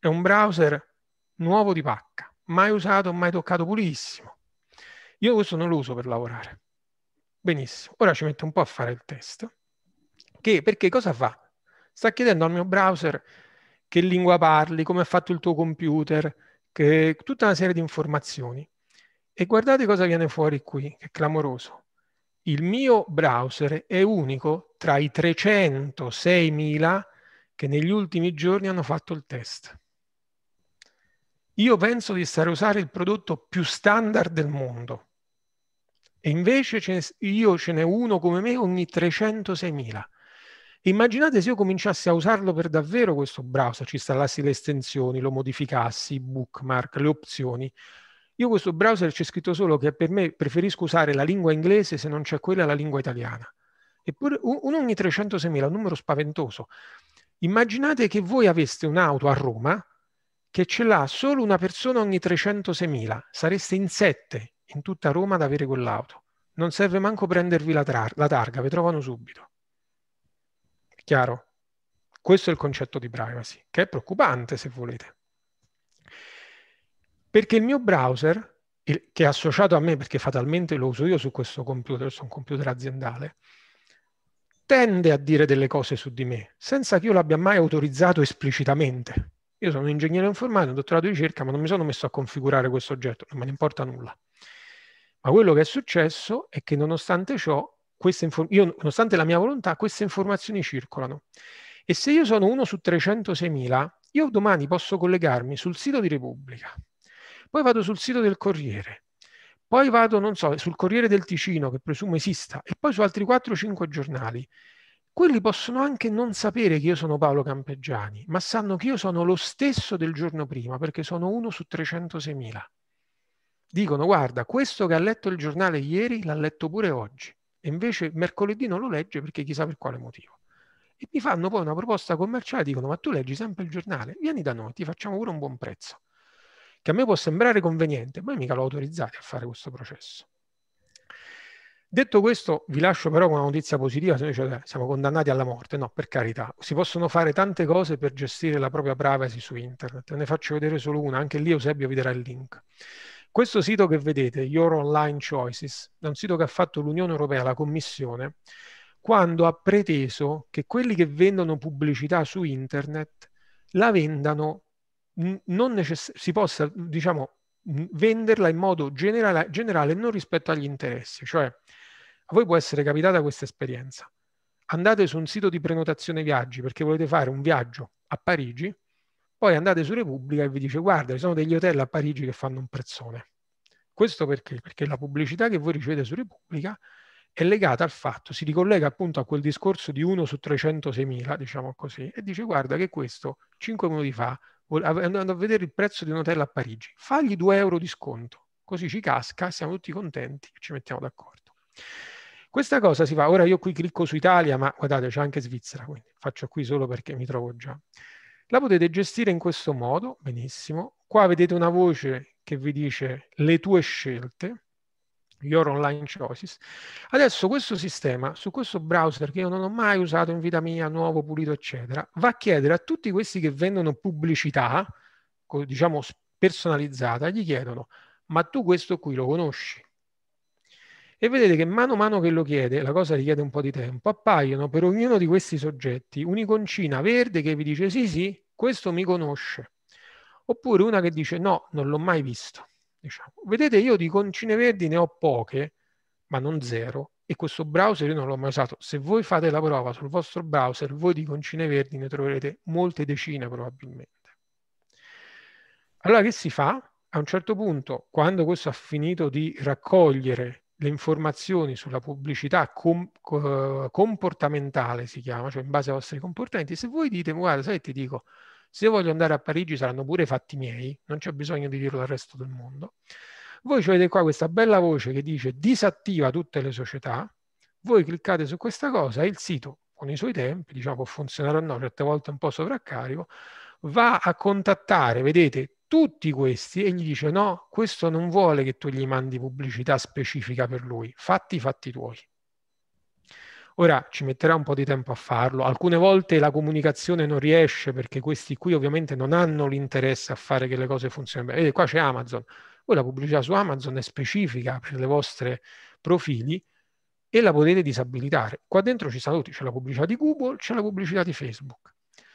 È un browser nuovo di pacca, mai usato, mai toccato, pulissimo. Io questo non lo uso per lavorare. Benissimo, ora ci metto un po' a fare il test. Che, perché cosa fa? Sta chiedendo al mio browser che lingua parli, come è fatto il tuo computer, che, tutta una serie di informazioni. E guardate cosa viene fuori qui, che è clamoroso. Il mio browser è unico tra i 306.000 che negli ultimi giorni hanno fatto il test. Io penso di stare a usare il prodotto più standard del mondo. E invece ce io ce n'è uno come me ogni 306.000. Immaginate se io cominciassi a usarlo per davvero questo browser, ci installassi le estensioni, lo modificassi, i bookmark, le opzioni. Io questo browser c'è scritto solo che per me preferisco usare la lingua inglese se non c'è quella la lingua italiana. Eppure uno ogni 306.000, un numero spaventoso. Immaginate che voi aveste un'auto a Roma che ce l'ha solo una persona ogni 306.000, sareste in sette in tutta Roma ad avere quell'auto. Non serve manco prendervi la, tra- la targa, vi trovano subito. Chiaro? Questo è il concetto di privacy, che è preoccupante se volete. Perché il mio browser, il, che è associato a me perché fatalmente lo uso io su questo computer, sono un computer aziendale, tende a dire delle cose su di me senza che io l'abbia mai autorizzato esplicitamente. Io sono un ingegnere informatico, un dottorato di ricerca, ma non mi sono messo a configurare questo oggetto, non me ne importa nulla. Ma quello che è successo è che nonostante ciò io, nonostante la mia volontà, queste informazioni circolano. E se io sono uno su 306.000, io domani posso collegarmi sul sito di Repubblica, poi vado sul sito del Corriere, poi vado, non so, sul Corriere del Ticino, che presumo esista, e poi su altri 4-5 giornali. Quelli possono anche non sapere che io sono Paolo Campeggiani, ma sanno che io sono lo stesso del giorno prima, perché sono uno su 306.000. Dicono, guarda, questo che ha letto il giornale ieri l'ha letto pure oggi e invece mercoledì non lo legge perché chissà per quale motivo. E mi fanno poi una proposta commerciale, dicono ma tu leggi sempre il giornale, vieni da noi, ti facciamo pure un buon prezzo, che a me può sembrare conveniente, ma io mica l'ho autorizzato a fare questo processo. Detto questo, vi lascio però con una notizia positiva, se noi cioè, eh, siamo condannati alla morte, no, per carità, si possono fare tante cose per gestire la propria privacy su internet, ne faccio vedere solo una, anche lì Eusebio vi darà il link. Questo sito che vedete, Your Online Choices, è un sito che ha fatto l'Unione Europea, la Commissione, quando ha preteso che quelli che vendono pubblicità su internet la vendano non necess- si possa, diciamo, venderla in modo generale, generale non rispetto agli interessi. Cioè, a voi può essere capitata questa esperienza. Andate su un sito di prenotazione viaggi perché volete fare un viaggio a Parigi poi andate su Repubblica e vi dice guarda, ci sono degli hotel a Parigi che fanno un prezzone. Questo perché? Perché la pubblicità che voi ricevete su Repubblica è legata al fatto, si ricollega appunto a quel discorso di 1 su 306.000, diciamo così, e dice guarda che questo 5 minuti fa, andando a vedere il prezzo di un hotel a Parigi, fagli 2 euro di sconto, così ci casca, siamo tutti contenti e ci mettiamo d'accordo. Questa cosa si fa, ora io qui clicco su Italia, ma guardate c'è anche Svizzera, quindi faccio qui solo perché mi trovo già. La potete gestire in questo modo, benissimo. Qua vedete una voce che vi dice le tue scelte, your online choices. Adesso questo sistema, su questo browser che io non ho mai usato in vita mia, nuovo, pulito, eccetera, va a chiedere a tutti questi che vendono pubblicità, diciamo personalizzata, gli chiedono, ma tu questo qui lo conosci? E vedete che mano a mano che lo chiede, la cosa richiede un po' di tempo, appaiono per ognuno di questi soggetti un'iconcina verde che vi dice sì sì, questo mi conosce. Oppure una che dice no, non l'ho mai visto. Diciamo. Vedete, io di concine verdi ne ho poche, ma non zero, e questo browser io non l'ho mai usato. Se voi fate la prova sul vostro browser, voi di concine verdi ne troverete molte decine probabilmente. Allora che si fa? A un certo punto, quando questo ha finito di raccogliere le informazioni sulla pubblicità com- comportamentale, si chiama, cioè in base ai vostri comportamenti, se voi dite, guarda, sai, ti dico, se voglio andare a Parigi saranno pure fatti miei, non c'è bisogno di dirlo al resto del mondo. Voi avete qua questa bella voce che dice disattiva tutte le società, voi cliccate su questa cosa e il sito, con i suoi tempi, diciamo può funzionare o no, certe volte un po' sovraccarico, va a contattare, vedete, tutti questi e gli dice no, questo non vuole che tu gli mandi pubblicità specifica per lui, fatti i fatti tuoi. Ora ci metterà un po' di tempo a farlo, alcune volte la comunicazione non riesce perché questi qui ovviamente non hanno l'interesse a fare che le cose funzionino bene. E qua c'è Amazon, voi la pubblicità su Amazon è specifica per le vostre profili e la potete disabilitare. Qua dentro ci sono tutti, c'è la pubblicità di Google, c'è la pubblicità di Facebook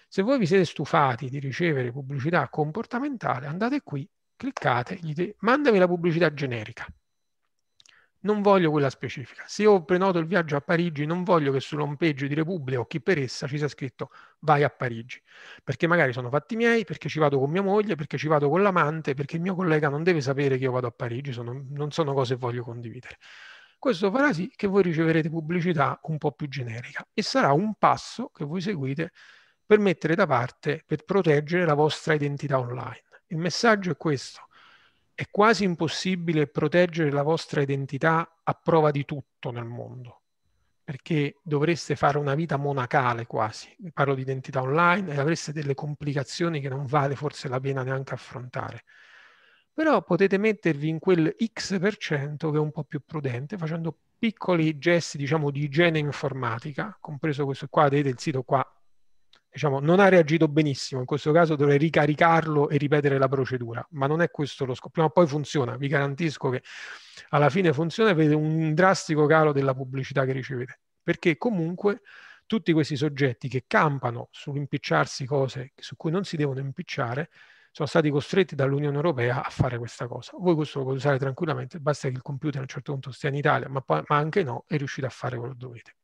se voi vi siete stufati di ricevere pubblicità comportamentale, andate qui, cliccate, gli dite, mandami la pubblicità generica. Non voglio quella specifica. Se io prenoto il viaggio a Parigi, non voglio che sulla page di Repubblica o chi per essa ci sia scritto vai a Parigi, perché magari sono fatti miei, perché ci vado con mia moglie, perché ci vado con l'amante, perché il mio collega non deve sapere che io vado a Parigi, sono, non sono cose che voglio condividere. Questo farà sì che voi riceverete pubblicità un po' più generica e sarà un passo che voi seguite per mettere da parte, per proteggere la vostra identità online. Il messaggio è questo. È quasi impossibile proteggere la vostra identità a prova di tutto nel mondo, perché dovreste fare una vita monacale quasi. Parlo di identità online e avreste delle complicazioni che non vale forse la pena neanche affrontare però potete mettervi in quel X% per cento che è un po' più prudente facendo piccoli gesti diciamo di igiene informatica compreso questo qua vedete il sito qua diciamo, non ha reagito benissimo, in questo caso dovrei ricaricarlo e ripetere la procedura, ma non è questo lo scopo. Prima o poi funziona, vi garantisco che alla fine funziona e avete un drastico calo della pubblicità che ricevete, perché comunque tutti questi soggetti che campano sull'impicciarsi cose su cui non si devono impicciare sono stati costretti dall'Unione Europea a fare questa cosa. Voi questo lo potete usare tranquillamente, basta che il computer a un certo punto stia in Italia, ma, ma anche no, e riuscite a fare quello che dovete.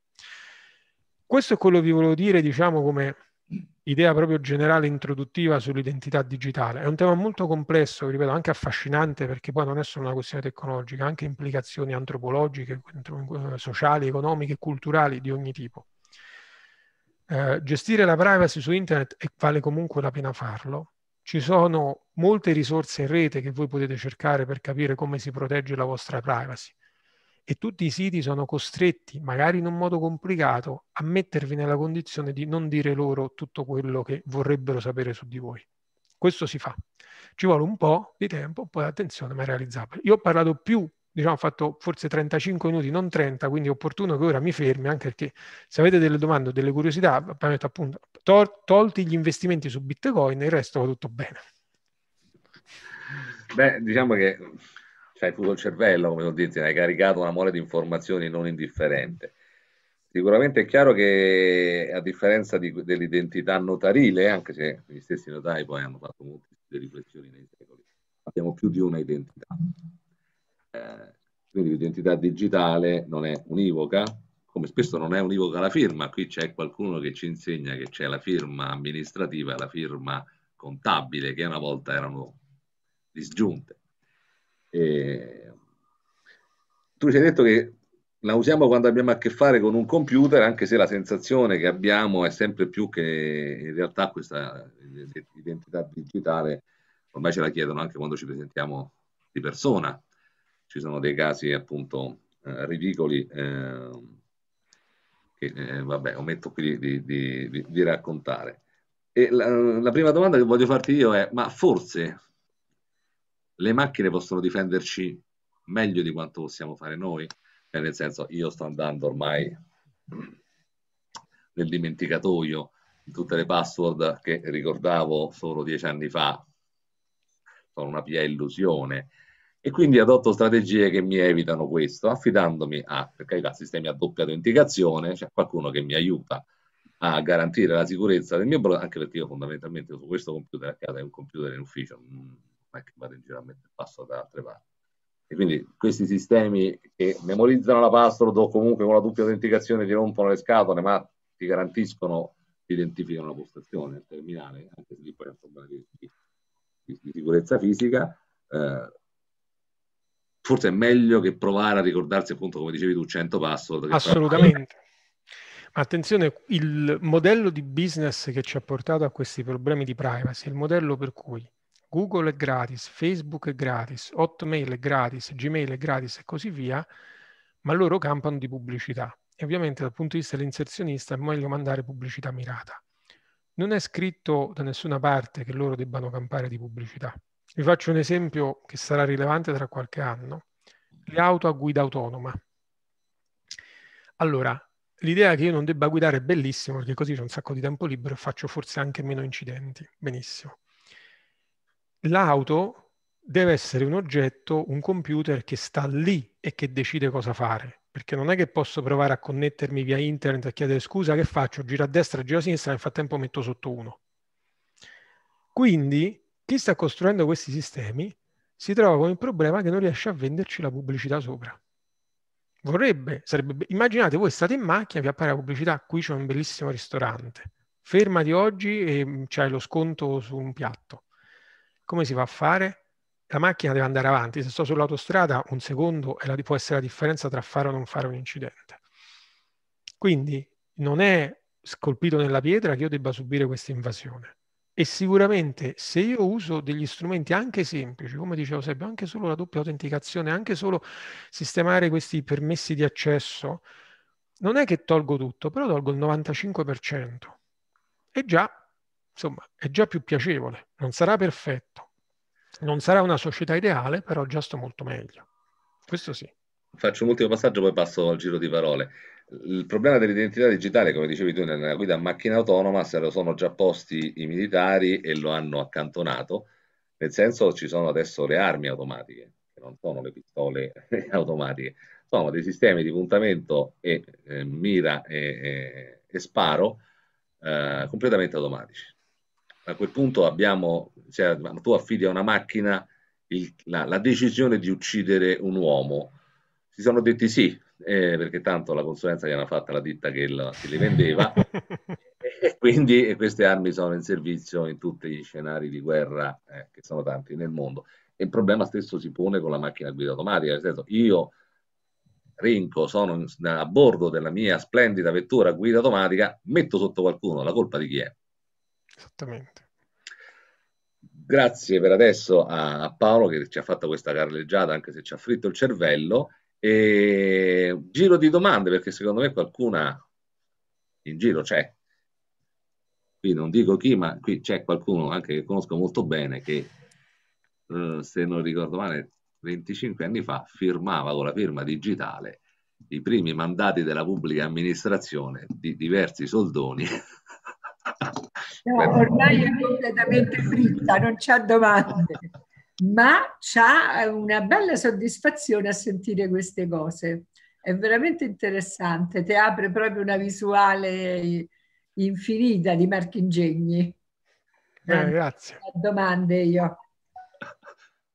Questo è quello che vi volevo dire, diciamo, come idea proprio generale introduttiva sull'identità digitale. È un tema molto complesso, ripeto, anche affascinante perché poi non è solo una questione tecnologica, ha anche implicazioni antropologiche, sociali, economiche, culturali di ogni tipo. Eh, gestire la privacy su internet vale comunque la pena farlo. Ci sono molte risorse in rete che voi potete cercare per capire come si protegge la vostra privacy e tutti i siti sono costretti, magari in un modo complicato, a mettervi nella condizione di non dire loro tutto quello che vorrebbero sapere su di voi. Questo si fa. Ci vuole un po' di tempo, un po' di attenzione, ma è realizzabile. Io ho parlato più, diciamo, ho fatto forse 35 minuti, non 30, quindi è opportuno che ora mi fermi, anche perché se avete delle domande o delle curiosità, metto appunto, tol- tolti gli investimenti su Bitcoin, il resto va tutto bene. Beh, diciamo che ci hai fuso il cervello, come non dire, hai caricato una mole di informazioni non indifferente. Sicuramente è chiaro che a differenza di, dell'identità notarile, anche se gli stessi notai poi hanno fatto molte riflessioni nei secoli, abbiamo più di una identità. Eh, quindi l'identità digitale non è univoca, come spesso non è univoca la firma, qui c'è qualcuno che ci insegna che c'è la firma amministrativa e la firma contabile, che una volta erano disgiunte. E... Tu ci hai detto che la usiamo quando abbiamo a che fare con un computer, anche se la sensazione che abbiamo è sempre più che in realtà questa identità digitale ormai ce la chiedono anche quando ci presentiamo di persona. Ci sono dei casi appunto eh, ridicoli. Eh, eh, vabbè, ometto qui di, di, di, di raccontare. E la, la, prima domanda che voglio farti io è, ma forse le macchine possono difenderci meglio di quanto possiamo fare noi? Cioè, nel senso, io sto andando ormai nel dimenticatoio di tutte le password che ricordavo solo dieci anni fa, sono una pia illusione. E quindi adotto strategie che mi evitano questo, affidandomi a, per carità, sistemi a doppia autenticazione, c'è cioè qualcuno che mi aiuta a garantire la sicurezza del mio blog, anche perché io fondamentalmente uso questo computer a casa, è un computer in ufficio, mm, non è che vado in giro a mettere password da altre parti. E quindi questi sistemi che memorizzano la password o comunque con la doppia autenticazione ti rompono le scatole, ma ti garantiscono, ti identificano la postazione, il terminale, anche se lì poi è un problema di, di, di sicurezza fisica. Eh, forse è meglio che provare a ricordarsi appunto come dicevi tu 100 password assolutamente Ma attenzione il modello di business che ci ha portato a questi problemi di privacy il modello per cui Google è gratis, Facebook è gratis, Hotmail è gratis, Gmail è gratis e così via, ma loro campano di pubblicità. E ovviamente dal punto di vista dell'inserzionista è meglio mandare pubblicità mirata. Non è scritto da nessuna parte che loro debbano campare di pubblicità. Vi faccio un esempio che sarà rilevante tra qualche anno. Le auto a guida autonoma. Allora, l'idea che io non debba guidare è bellissima perché così c'è un sacco di tempo libero e faccio forse anche meno incidenti. Benissimo l'auto deve essere un oggetto, un computer che sta lì e che decide cosa fare. Perché non è che posso provare a connettermi via internet a chiedere scusa, che faccio? Giro a destra, giro a sinistra, nel frattempo metto sotto uno. Quindi chi sta costruendo questi sistemi si trova con il problema che non riesce a venderci la pubblicità sopra. Vorrebbe, sarebbe, immaginate voi state in macchina, vi appare la pubblicità, qui c'è un bellissimo ristorante, fermati oggi e mm, c'hai lo sconto su un piatto come si fa a fare? La macchina deve andare avanti. Se sto sull'autostrada, un secondo la, può essere la differenza tra fare o non fare un incidente. Quindi non è scolpito nella pietra che io debba subire questa invasione. E sicuramente se io uso degli strumenti anche semplici, come dicevo sempre, anche solo la doppia autenticazione, anche solo sistemare questi permessi di accesso, non è che tolgo tutto, però tolgo il 95%. E già insomma, è già più piacevole, non sarà perfetto, non sarà una società ideale, però già sto molto meglio. Questo sì. Faccio un ultimo passaggio, poi passo al giro di parole. Il problema dell'identità digitale, come dicevi tu, nella guida a macchina autonoma se lo sono già posti i militari e lo hanno accantonato, nel senso ci sono adesso le armi automatiche, che non sono le pistole automatiche, sono dei sistemi di puntamento e eh, mira e, e, e sparo eh, completamente automatici a quel punto abbiamo, cioè, tu affidi a una macchina il, la, la, decisione di uccidere un uomo. Si sono detti sì, eh, perché tanto la consulenza gli hanno fatta la ditta che, la, che le vendeva, e quindi e queste armi sono in servizio in tutti gli scenari di guerra eh, che sono tanti nel mondo. E il problema stesso si pone con la macchina a guida automatica, nel senso io Rinco sono in, a bordo della mia splendida vettura a guida automatica, metto sotto qualcuno, la colpa di chi è? Esattamente. Grazie per adesso a Paolo che ci ha fatto questa carleggiata, anche se ci ha fritto il cervello. E giro di domande, perché secondo me qualcuna in giro c'è. Qui non dico chi, ma qui c'è qualcuno anche che conosco molto bene che, eh, se non ricordo male, 25 anni fa firmava con la firma digitale i primi mandati della pubblica amministrazione di diversi soldoni No, ormai è completamente fritta, non c'ha domande, ma c'ha una bella soddisfazione a sentire queste cose. È veramente interessante, ti apre proprio una visuale infinita di marchingegni. Bene, eh, grazie. Domande io.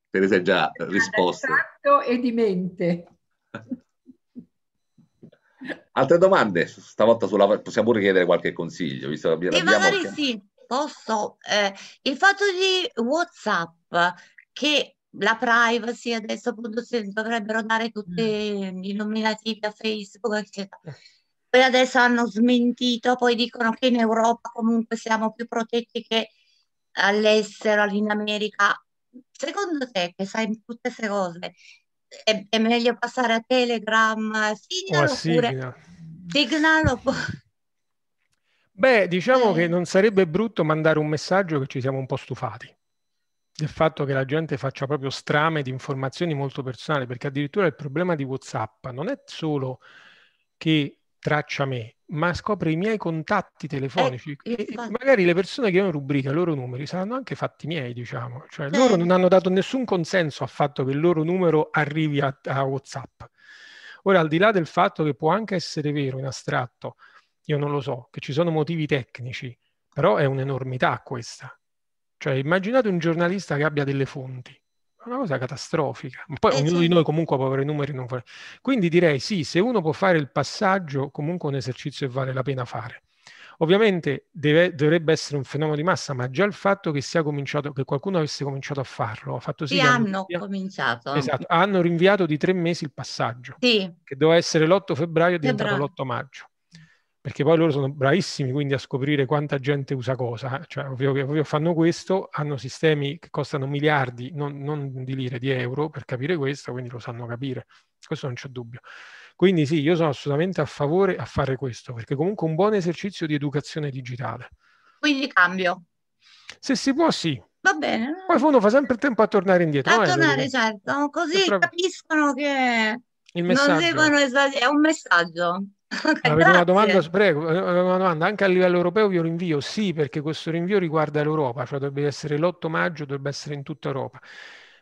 Teresa già risposto. Di tratto e di mente. Altre domande? Stavolta sulla... possiamo pure chiedere qualche consiglio. Visto che eh, abbiamo... E magari sì, posso. Eh, il fatto di WhatsApp che la privacy adesso appunto dovrebbero dare tutti mm. i nominativi a Facebook, eccetera. Poi adesso hanno smentito, poi dicono che in Europa comunque siamo più protetti che all'estero, in America. Secondo te, che sai tutte queste cose, è, è meglio passare a Telegram, Signal, eh, a oppure Signal oppure... Beh, diciamo eh. che non sarebbe brutto mandare un messaggio che ci siamo un po' stufati del fatto che la gente faccia proprio strame di informazioni molto personali, perché addirittura il problema di WhatsApp non è solo che traccia me, ma scopre i miei contatti telefonici. Eh, e magari le persone che hanno rubrica i loro numeri saranno anche fatti miei, diciamo. Cioè, eh. loro non hanno dato nessun consenso al fatto che il loro numero arrivi a, a, WhatsApp. Ora, al di là del fatto che può anche essere vero in astratto, io non lo so, che ci sono motivi tecnici, però è un'enormità questa. Cioè, immaginate un giornalista che abbia delle fonti una cosa catastrofica. Poi eh, ognuno sì. di noi comunque può avere i numeri. Non fare. Quindi direi sì, se uno può fare il passaggio, comunque un esercizio che vale la pena fare. Ovviamente deve, dovrebbe essere un fenomeno di massa, ma già il fatto che, sia cominciato, che qualcuno avesse cominciato a farlo ha fatto sì che hanno rinvia... cominciato. Esatto, hanno rinviato di tre mesi il passaggio, sì. che doveva essere l'8 febbraio e è diventato l'8 maggio perché poi loro sono bravissimi quindi a scoprire quanta gente usa cosa, eh. cioè ovvio che ovvio fanno questo, hanno sistemi che costano miliardi, non, non, di lire, di euro per capire questo, quindi lo sanno capire, questo non c'è dubbio. Quindi sì, io sono assolutamente a favore a fare questo, perché comunque è un buon esercizio di educazione digitale. Quindi cambio. Se si può, sì. Va bene. Poi uno fa sempre tempo a tornare indietro. A tornare, perché... Eh, certo, così capiscono che il messaggio. non devono esagerare, è un messaggio. Okay, avevo, una domanda, prego, eh, una domanda, anche a livello europeo vi rinvio, sì perché questo rinvio riguarda l'Europa, cioè dovrebbe essere l'8 maggio, dovrebbe essere in tutta Europa.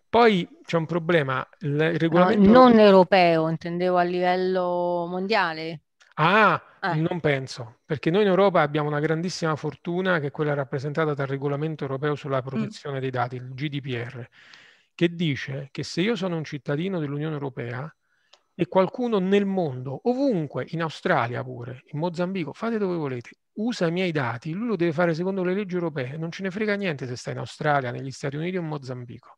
Poi c'è un problema, il ah, regolamento... No, non europeo, intendevo a livello mondiale. Ah, eh. non penso, perché noi in Europa abbiamo una grandissima fortuna che è quella rappresentata dal regolamento europeo sulla mm. protezione mm. dei dati, il GDPR, che dice che se io sono un cittadino dell'Unione Europea, e qualcuno nel mondo, ovunque, in Australia pure, in Mozambico, fate dove volete, usa i miei dati, lui lo deve fare secondo le leggi europee, non ce ne frega niente se sta in Australia, negli Stati Uniti o in Mozambico.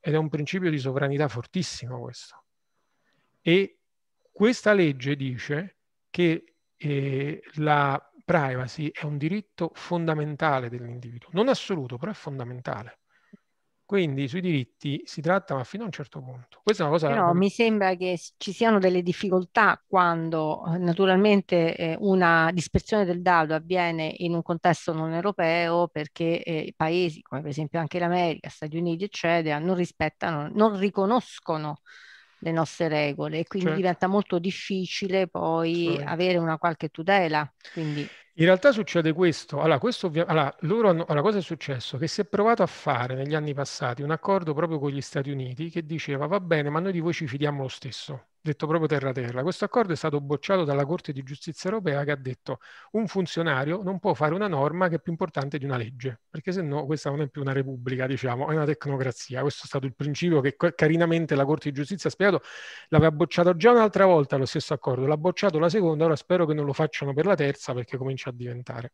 Ed è un principio di sovranità fortissimo questo. E questa legge dice che eh, la privacy è un diritto fondamentale dell'individuo, non assoluto, però è fondamentale. Quindi sui diritti si tratta, ma fino a un certo punto. Questa è una cosa. Però mi sembra che ci siano delle difficoltà quando eh, naturalmente eh, una dispersione del dado avviene in un contesto non europeo perché eh, paesi come per esempio anche l'America, Stati Uniti, eccetera, non rispettano, non riconoscono le nostre regole e quindi certo. diventa molto difficile poi avere una qualche tutela. Quindi... In realtà succede questo. Allora, questo ovvia... allora, loro hanno... allora, cosa è successo? Che si è provato a fare negli anni passati un accordo proprio con gli Stati Uniti che diceva va bene, ma noi di voi ci fidiamo lo stesso detto proprio terra terra. Questo accordo è stato bocciato dalla Corte di Giustizia europea che ha detto un funzionario non può fare una norma che è più importante di una legge, perché se no questa non è più una repubblica, diciamo, è una tecnocrazia. Questo è stato il principio che carinamente la Corte di Giustizia ha spiegato, l'aveva bocciato già un'altra volta lo stesso accordo, l'ha bocciato la seconda, ora spero che non lo facciano per la terza perché comincia a diventare.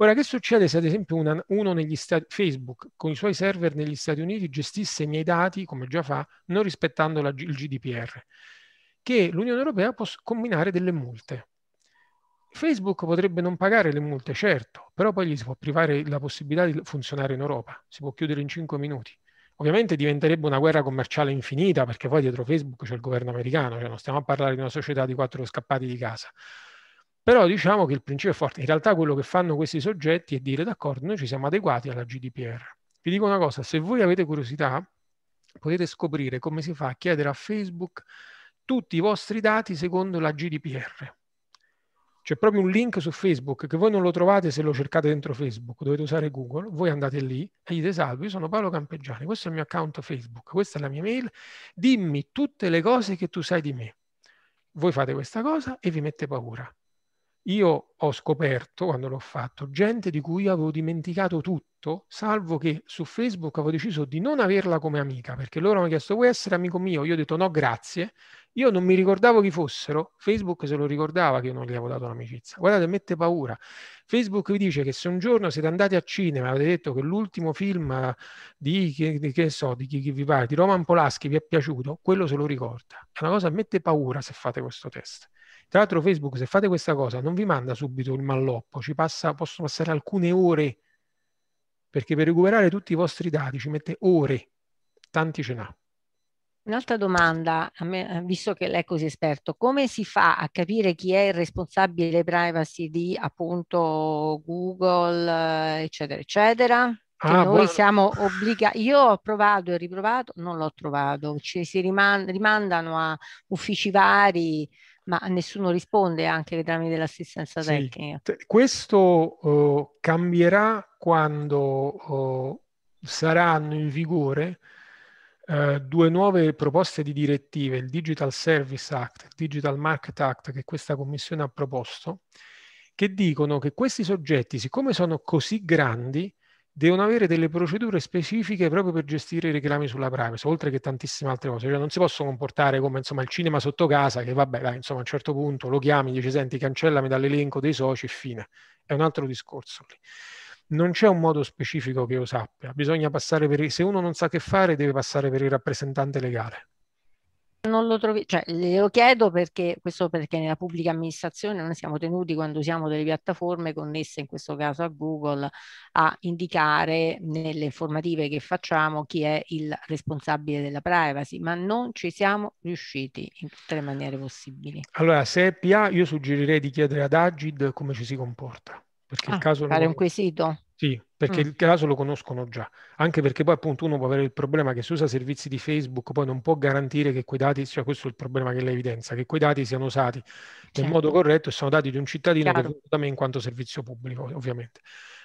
Ora, che succede se ad esempio una, uno negli Stati Facebook con i suoi server negli Stati Uniti gestisse i miei dati, come già fa, non rispettando la, il GDPR? che l'Unione Europea può combinare delle multe. Facebook potrebbe non pagare le multe, certo, però poi gli si può privare la possibilità di funzionare in Europa, si può chiudere in 5 minuti. Ovviamente diventerebbe una guerra commerciale infinita perché poi dietro Facebook c'è il governo americano, cioè non stiamo a parlare di una società di quattro scappati di casa. Però diciamo che il principio è forte. In realtà quello che fanno questi soggetti è dire d'accordo, noi ci siamo adeguati alla GDPR. Vi dico una cosa, se voi avete curiosità potete scoprire come si fa a chiedere a Facebook tutti i vostri dati secondo la GDPR. C'è proprio un link su Facebook che voi non lo trovate se lo cercate dentro Facebook, dovete usare Google, voi andate lì e dite salve, io sono Paolo Campeggiani, questo è il mio account Facebook, questa è la mia mail, dimmi tutte le cose che tu sai di me. Voi fate questa cosa e vi mette paura. Io ho scoperto, quando l'ho fatto, gente di cui avevo dimenticato tutto, salvo che su Facebook avevo deciso di non averla come amica, perché loro mi hanno chiesto vuoi essere amico mio? Io ho detto no, grazie, io non mi ricordavo chi fossero, Facebook se lo ricordava che io non gli avevo dato l'amicizia. Guardate, mette paura. Facebook vi dice che se un giorno siete andati al cinema e avete detto che l'ultimo film eh, di, di, che so, di chi, chi vi pare, di Roman Polaschi vi è piaciuto, quello se lo ricorda. È una cosa che mette paura se fate questo test. Tra l'altro Facebook, se fate questa cosa, non vi manda subito il malloppo, ci passa, possono passare alcune ore, perché per recuperare tutti i vostri dati ci mette ore, tanti ce n'ha. Un'altra domanda, me, eh, visto che lei è così esperto, come si fa a capire chi è il responsabile privacy di appunto Google, eh, eccetera, eccetera? Ah, noi siamo obbligati. Io ho provato e riprovato, non l'ho trovato. Ci si rimand rimandano a uffici vari, ma nessuno risponde anche ai tramite dell'assistenza sì. tecnica. Questo uh, cambierà quando uh, saranno in vigore eh, due nuove proposte di direttive, il Digital Service Act, il Digital Market Act che questa Commissione ha proposto, che dicono che questi soggetti, siccome sono così grandi, devono avere delle procedure specifiche proprio per gestire i reclami sulla privacy, oltre che tantissime altre cose. Cioè non si possono comportare come insomma, il cinema sotto casa, che vabbè, dai, insomma, a un certo punto lo chiami, dici senti, cancellami dall'elenco dei soci fine. È un altro discorso lì non c'è un modo specifico che io sappia, bisogna passare per il, se uno non sa che fare deve passare per il rappresentante legale. Non lo trovi, cioè lo chiedo perché questo perché nella pubblica amministrazione noi siamo tenuti quando usiamo delle piattaforme connesse in questo caso a Google a indicare nelle informative che facciamo chi è il responsabile della privacy, ma non ci siamo riusciti in tutte le maniere possibili. Allora, se è PA io suggerirei di chiedere ad Agid come ci si comporta perché ah, il caso... Fare lo... un quesito? Sì, perché mm. il caso lo conoscono già, anche perché poi appunto uno può avere il problema che se usa servizi di Facebook poi non può garantire che quei dati, cioè questo è il problema che lei evidenzia, che quei dati siano usati certo. nel modo corretto e sono dati di un cittadino Chiaro. che da me in quanto servizio pubblico ovviamente.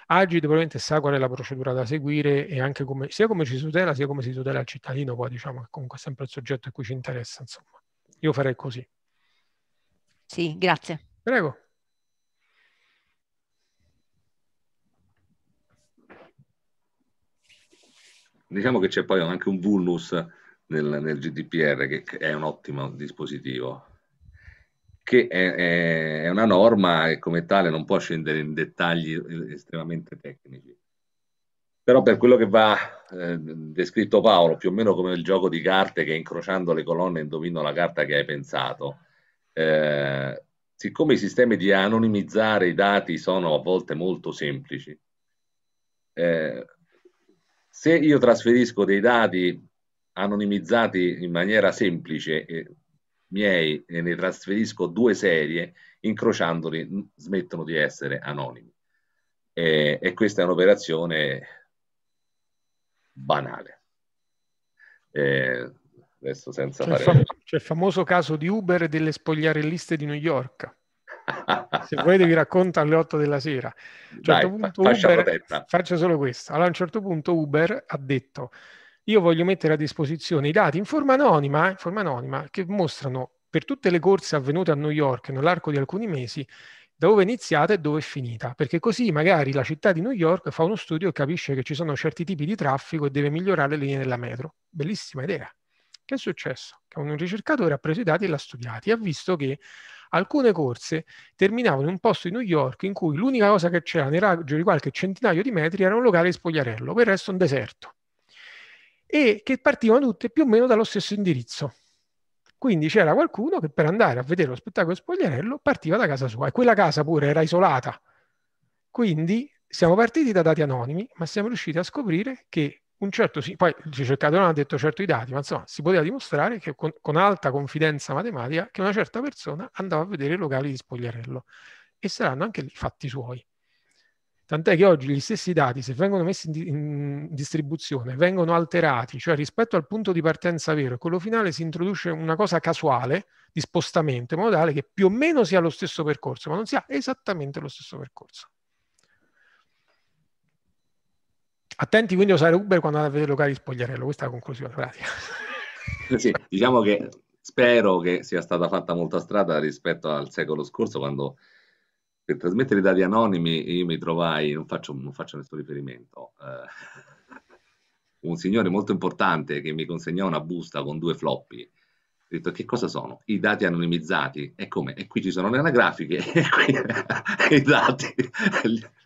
Agid probabilmente sa qual è la procedura da seguire e anche come, sia come ci si tutela sia come si tutela il cittadino poi diciamo che comunque è sempre il soggetto a cui ci interessa insomma. Io farei così. Sì, grazie. Prego. Diciamo che c'è poi anche un vulnus nel, nel GDPR, che è un ottimo dispositivo, che è, è, una norma e come tale non può scendere in dettagli estremamente tecnici. Però per quello che va eh, descritto Paolo, più o meno come il gioco di carte che incrociando le colonne indovino la carta che hai pensato, eh, siccome i sistemi di anonimizzare i dati sono a volte molto semplici, eh, se io trasferisco dei dati anonimizzati in maniera semplice eh, miei e ne trasferisco due serie, incrociandoli smettono di essere anonimi. E, e questa è un'operazione banale. Eh, adesso senza c'è fare... il famoso caso di Uber e delle spogliarelliste di New York se volete vi racconto alle 8 della sera. A un certo Dai, punto fa, Uber, faccio solo questo. Allora a un certo punto Uber ha detto io voglio mettere a disposizione i dati in forma anonima, in forma anonima che mostrano per tutte le corse avvenute a New York nell'arco di alcuni mesi da dove è iniziata e dove è finita, perché così magari la città di New York fa uno studio e capisce che ci sono certi tipi di traffico e deve migliorare le linee della metro. Bellissima idea. Che è successo? Che un ricercatore ha preso i dati e l'ha studiati e ha visto che alcune corse terminavano in un posto di New York in cui l'unica cosa che c'era nel raggio di qualche centinaio di metri era un locale di spogliarello, per il resto un deserto, e che partivano tutte più o meno dallo stesso indirizzo. Quindi c'era qualcuno che per andare a vedere lo spettacolo di spogliarello partiva da casa sua e quella casa pure era isolata. Quindi siamo partiti da dati anonimi, ma siamo riusciti a scoprire che un certo, poi il ricercatore non ha detto certo i dati, ma insomma si poteva dimostrare che con, con alta confidenza matematica che una certa persona andava a vedere i locali di Spogliarello e saranno anche i fatti suoi. Tant'è che oggi gli stessi dati, se vengono messi in, in, distribuzione, vengono alterati, cioè rispetto al punto di partenza vero e quello finale si introduce una cosa casuale di spostamento, in modo tale che più o meno sia lo stesso percorso, ma non sia esattamente lo stesso percorso. Attenti quindi a usare Uber quando andate a vedere locali di spogliarello, questa è la conclusione pratica. Sì, diciamo che spero che sia stata fatta molta strada rispetto al secolo scorso quando per trasmettere i dati anonimi io mi trovai, non faccio, non faccio nessun riferimento, eh, un signore molto importante che mi consegnò una busta con due floppy. Ho detto che cosa sono? I dati anonimizzati. E come? E qui ci sono le anagrafiche, e qui i dati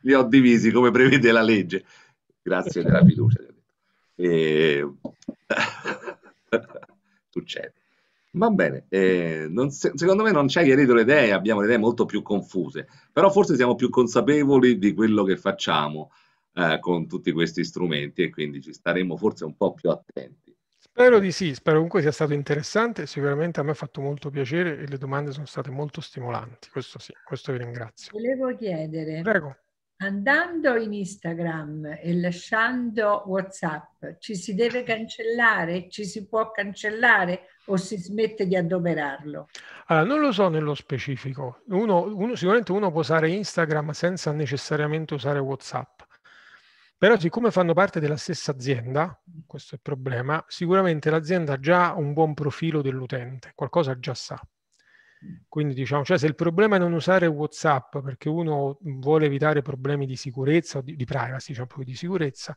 li ho divisi come prevede la legge grazie della fiducia. E... Succede. Va bene, eh, non, secondo me non ci ha chiarito le idee, abbiamo le idee molto più confuse, però forse siamo più consapevoli di quello che facciamo eh, con tutti questi strumenti e quindi ci staremo forse un po' più attenti. Spero di sì, spero comunque sia stato interessante, sicuramente a me ha fatto molto piacere e le domande sono state molto stimolanti, questo sì, questo vi ringrazio. Volevo chiedere. Prego andando in Instagram e lasciando WhatsApp, ci si deve cancellare, ci si può cancellare o si smette di adoperarlo? Allora, non lo so nello specifico. Uno, uno, sicuramente uno può usare Instagram senza necessariamente usare WhatsApp. Però siccome fanno parte della stessa azienda, questo è il problema, sicuramente l'azienda ha già un buon profilo dell'utente, qualcosa già sa. Quindi diciamo, cioè se il problema è non usare WhatsApp perché uno vuole evitare problemi di sicurezza di, di privacy, cioè più di sicurezza,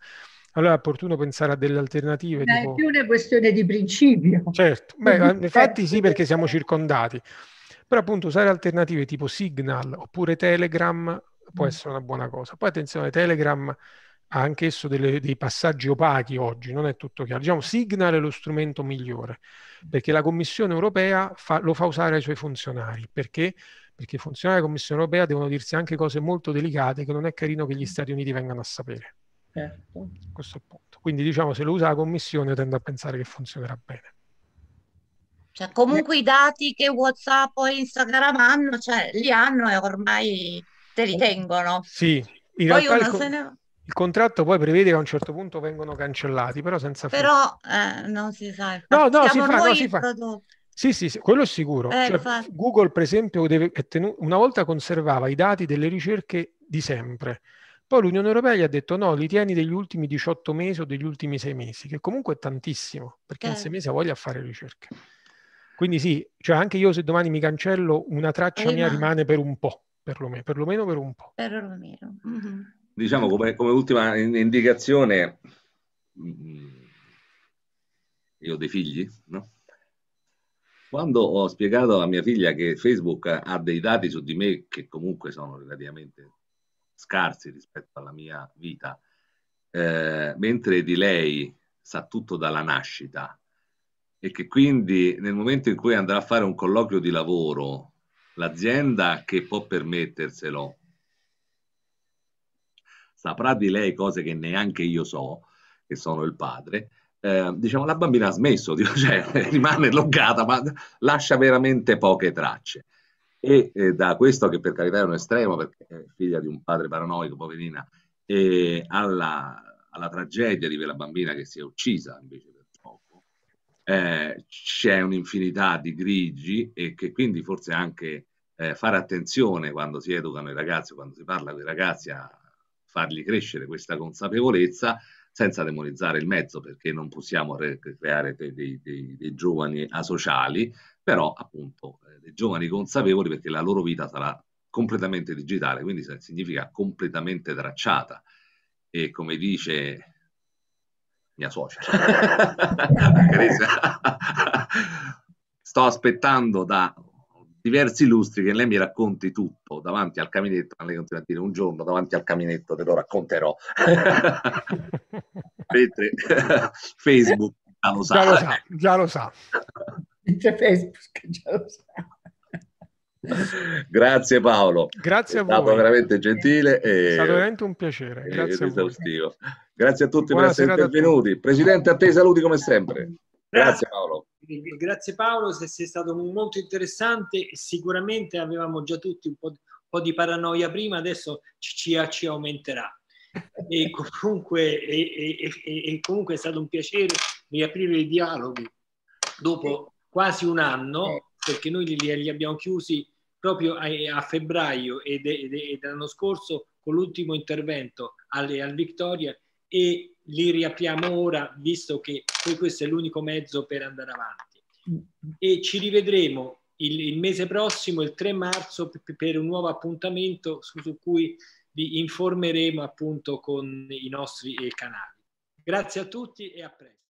allora è opportuno pensare a delle alternative. Ma tipo... è più una questione di principio. Certo, beh, eh, infatti sì certo. perché siamo circondati, però appunto usare alternative tipo Signal oppure Telegram può mm. essere una buona cosa. Poi attenzione, Telegram ha anch'esso delle, dei passaggi opachi oggi, non è tutto chiaro. Diciamo, Signal è lo strumento migliore, perché la Commissione europea fa, lo fa usare ai suoi funzionari, perché? Perché i funzionari della Commissione europea devono dirsi anche cose molto delicate che non è carino che gli Stati Uniti vengano a sapere. Certo. Questo è il punto. Quindi diciamo, se lo usa la Commissione tendo a pensare che funzionerà bene. Cioè, comunque i dati che WhatsApp o Instagram hanno, cioè, li hanno e ormai te li tengono. Sì, in Poi realtà... Il... Se ne il contratto poi prevede che a un certo punto vengono cancellati, però senza Però eh, non si sa. No, no, si fa, no, si fa. Sì, sì, sì, quello è sicuro. Eh, cioè, Google, per esempio, deve, tenu- una volta conservava i dati delle ricerche di sempre. Poi l'Unione Europea gli ha detto no, li tieni degli ultimi 18 mesi o degli ultimi 6 mesi, che comunque è tantissimo, perché eh. in 6 mesi ha voglia di fare ricerche. Quindi sì, cioè anche io se domani mi cancello, una traccia eh, mia ma... rimane per un po', perlomeno, perlomeno per un po'. Perlomeno. Mm-hmm diciamo come, come ultima indicazione, mm, io ho dei figli, no? Quando ho spiegato a mia figlia che Facebook ha dei dati su di me che comunque sono relativamente scarsi rispetto alla mia vita, eh, mentre di lei sa tutto dalla nascita e che quindi nel momento in cui andrà a fare un colloquio di lavoro, l'azienda che può permetterselo saprà di lei cose che neanche io so, che sono il padre, eh, diciamo la bambina ha smesso, cioè, rimane loggata, ma lascia veramente poche tracce. E eh, da questo che per carità è un estremo, perché è figlia di un padre paranoico, poverina, e alla, alla tragedia di quella bambina che si è uccisa invece per gioco, eh, c'è un'infinità di grigi e che quindi forse anche eh, fare attenzione quando si educano i ragazzi, quando si parla con i ragazzi a fargli crescere questa consapevolezza senza demonizzare il mezzo, perché non possiamo re- creare dei, dei, dei, dei, giovani asociali, però appunto eh, dei giovani consapevoli perché la loro vita sarà completamente digitale, quindi significa completamente tracciata. E come dice mia suocera, sto aspettando da diversi lustri che lei mi racconti tutto davanti al caminetto, ma lei continua a dire un giorno davanti al caminetto te lo racconterò. Mentre Facebook già lo sa. Già lo sa, già lo sa. C'è Facebook, già lo sa. Grazie Paolo. Grazie a voi. È stato veramente gentile. E... È stato veramente un piacere. Grazie a, Grazie a tutti Buona per essere intervenuti. Presidente, a te saluti come sempre. Grazie Paolo. Grazie Paolo, se sei stato molto interessante sicuramente avevamo già tutti un po', un po di paranoia prima, adesso ci, ci aumenterà. E comunque, e, e, e comunque, è stato un piacere riaprire i dialoghi dopo quasi un anno, eh. perché noi li, li abbiamo chiusi proprio a, a febbraio ed, ed, ed, l'anno scorso con l'ultimo intervento alle, al Victoria e li riapriamo ora, visto che poi questo è l'unico mezzo per andare avanti. E ci rivedremo il, il mese prossimo, il 3 marzo, per un nuovo appuntamento su, su cui vi informeremo appunto con i nostri eh, canali. Grazie a tutti e a presto.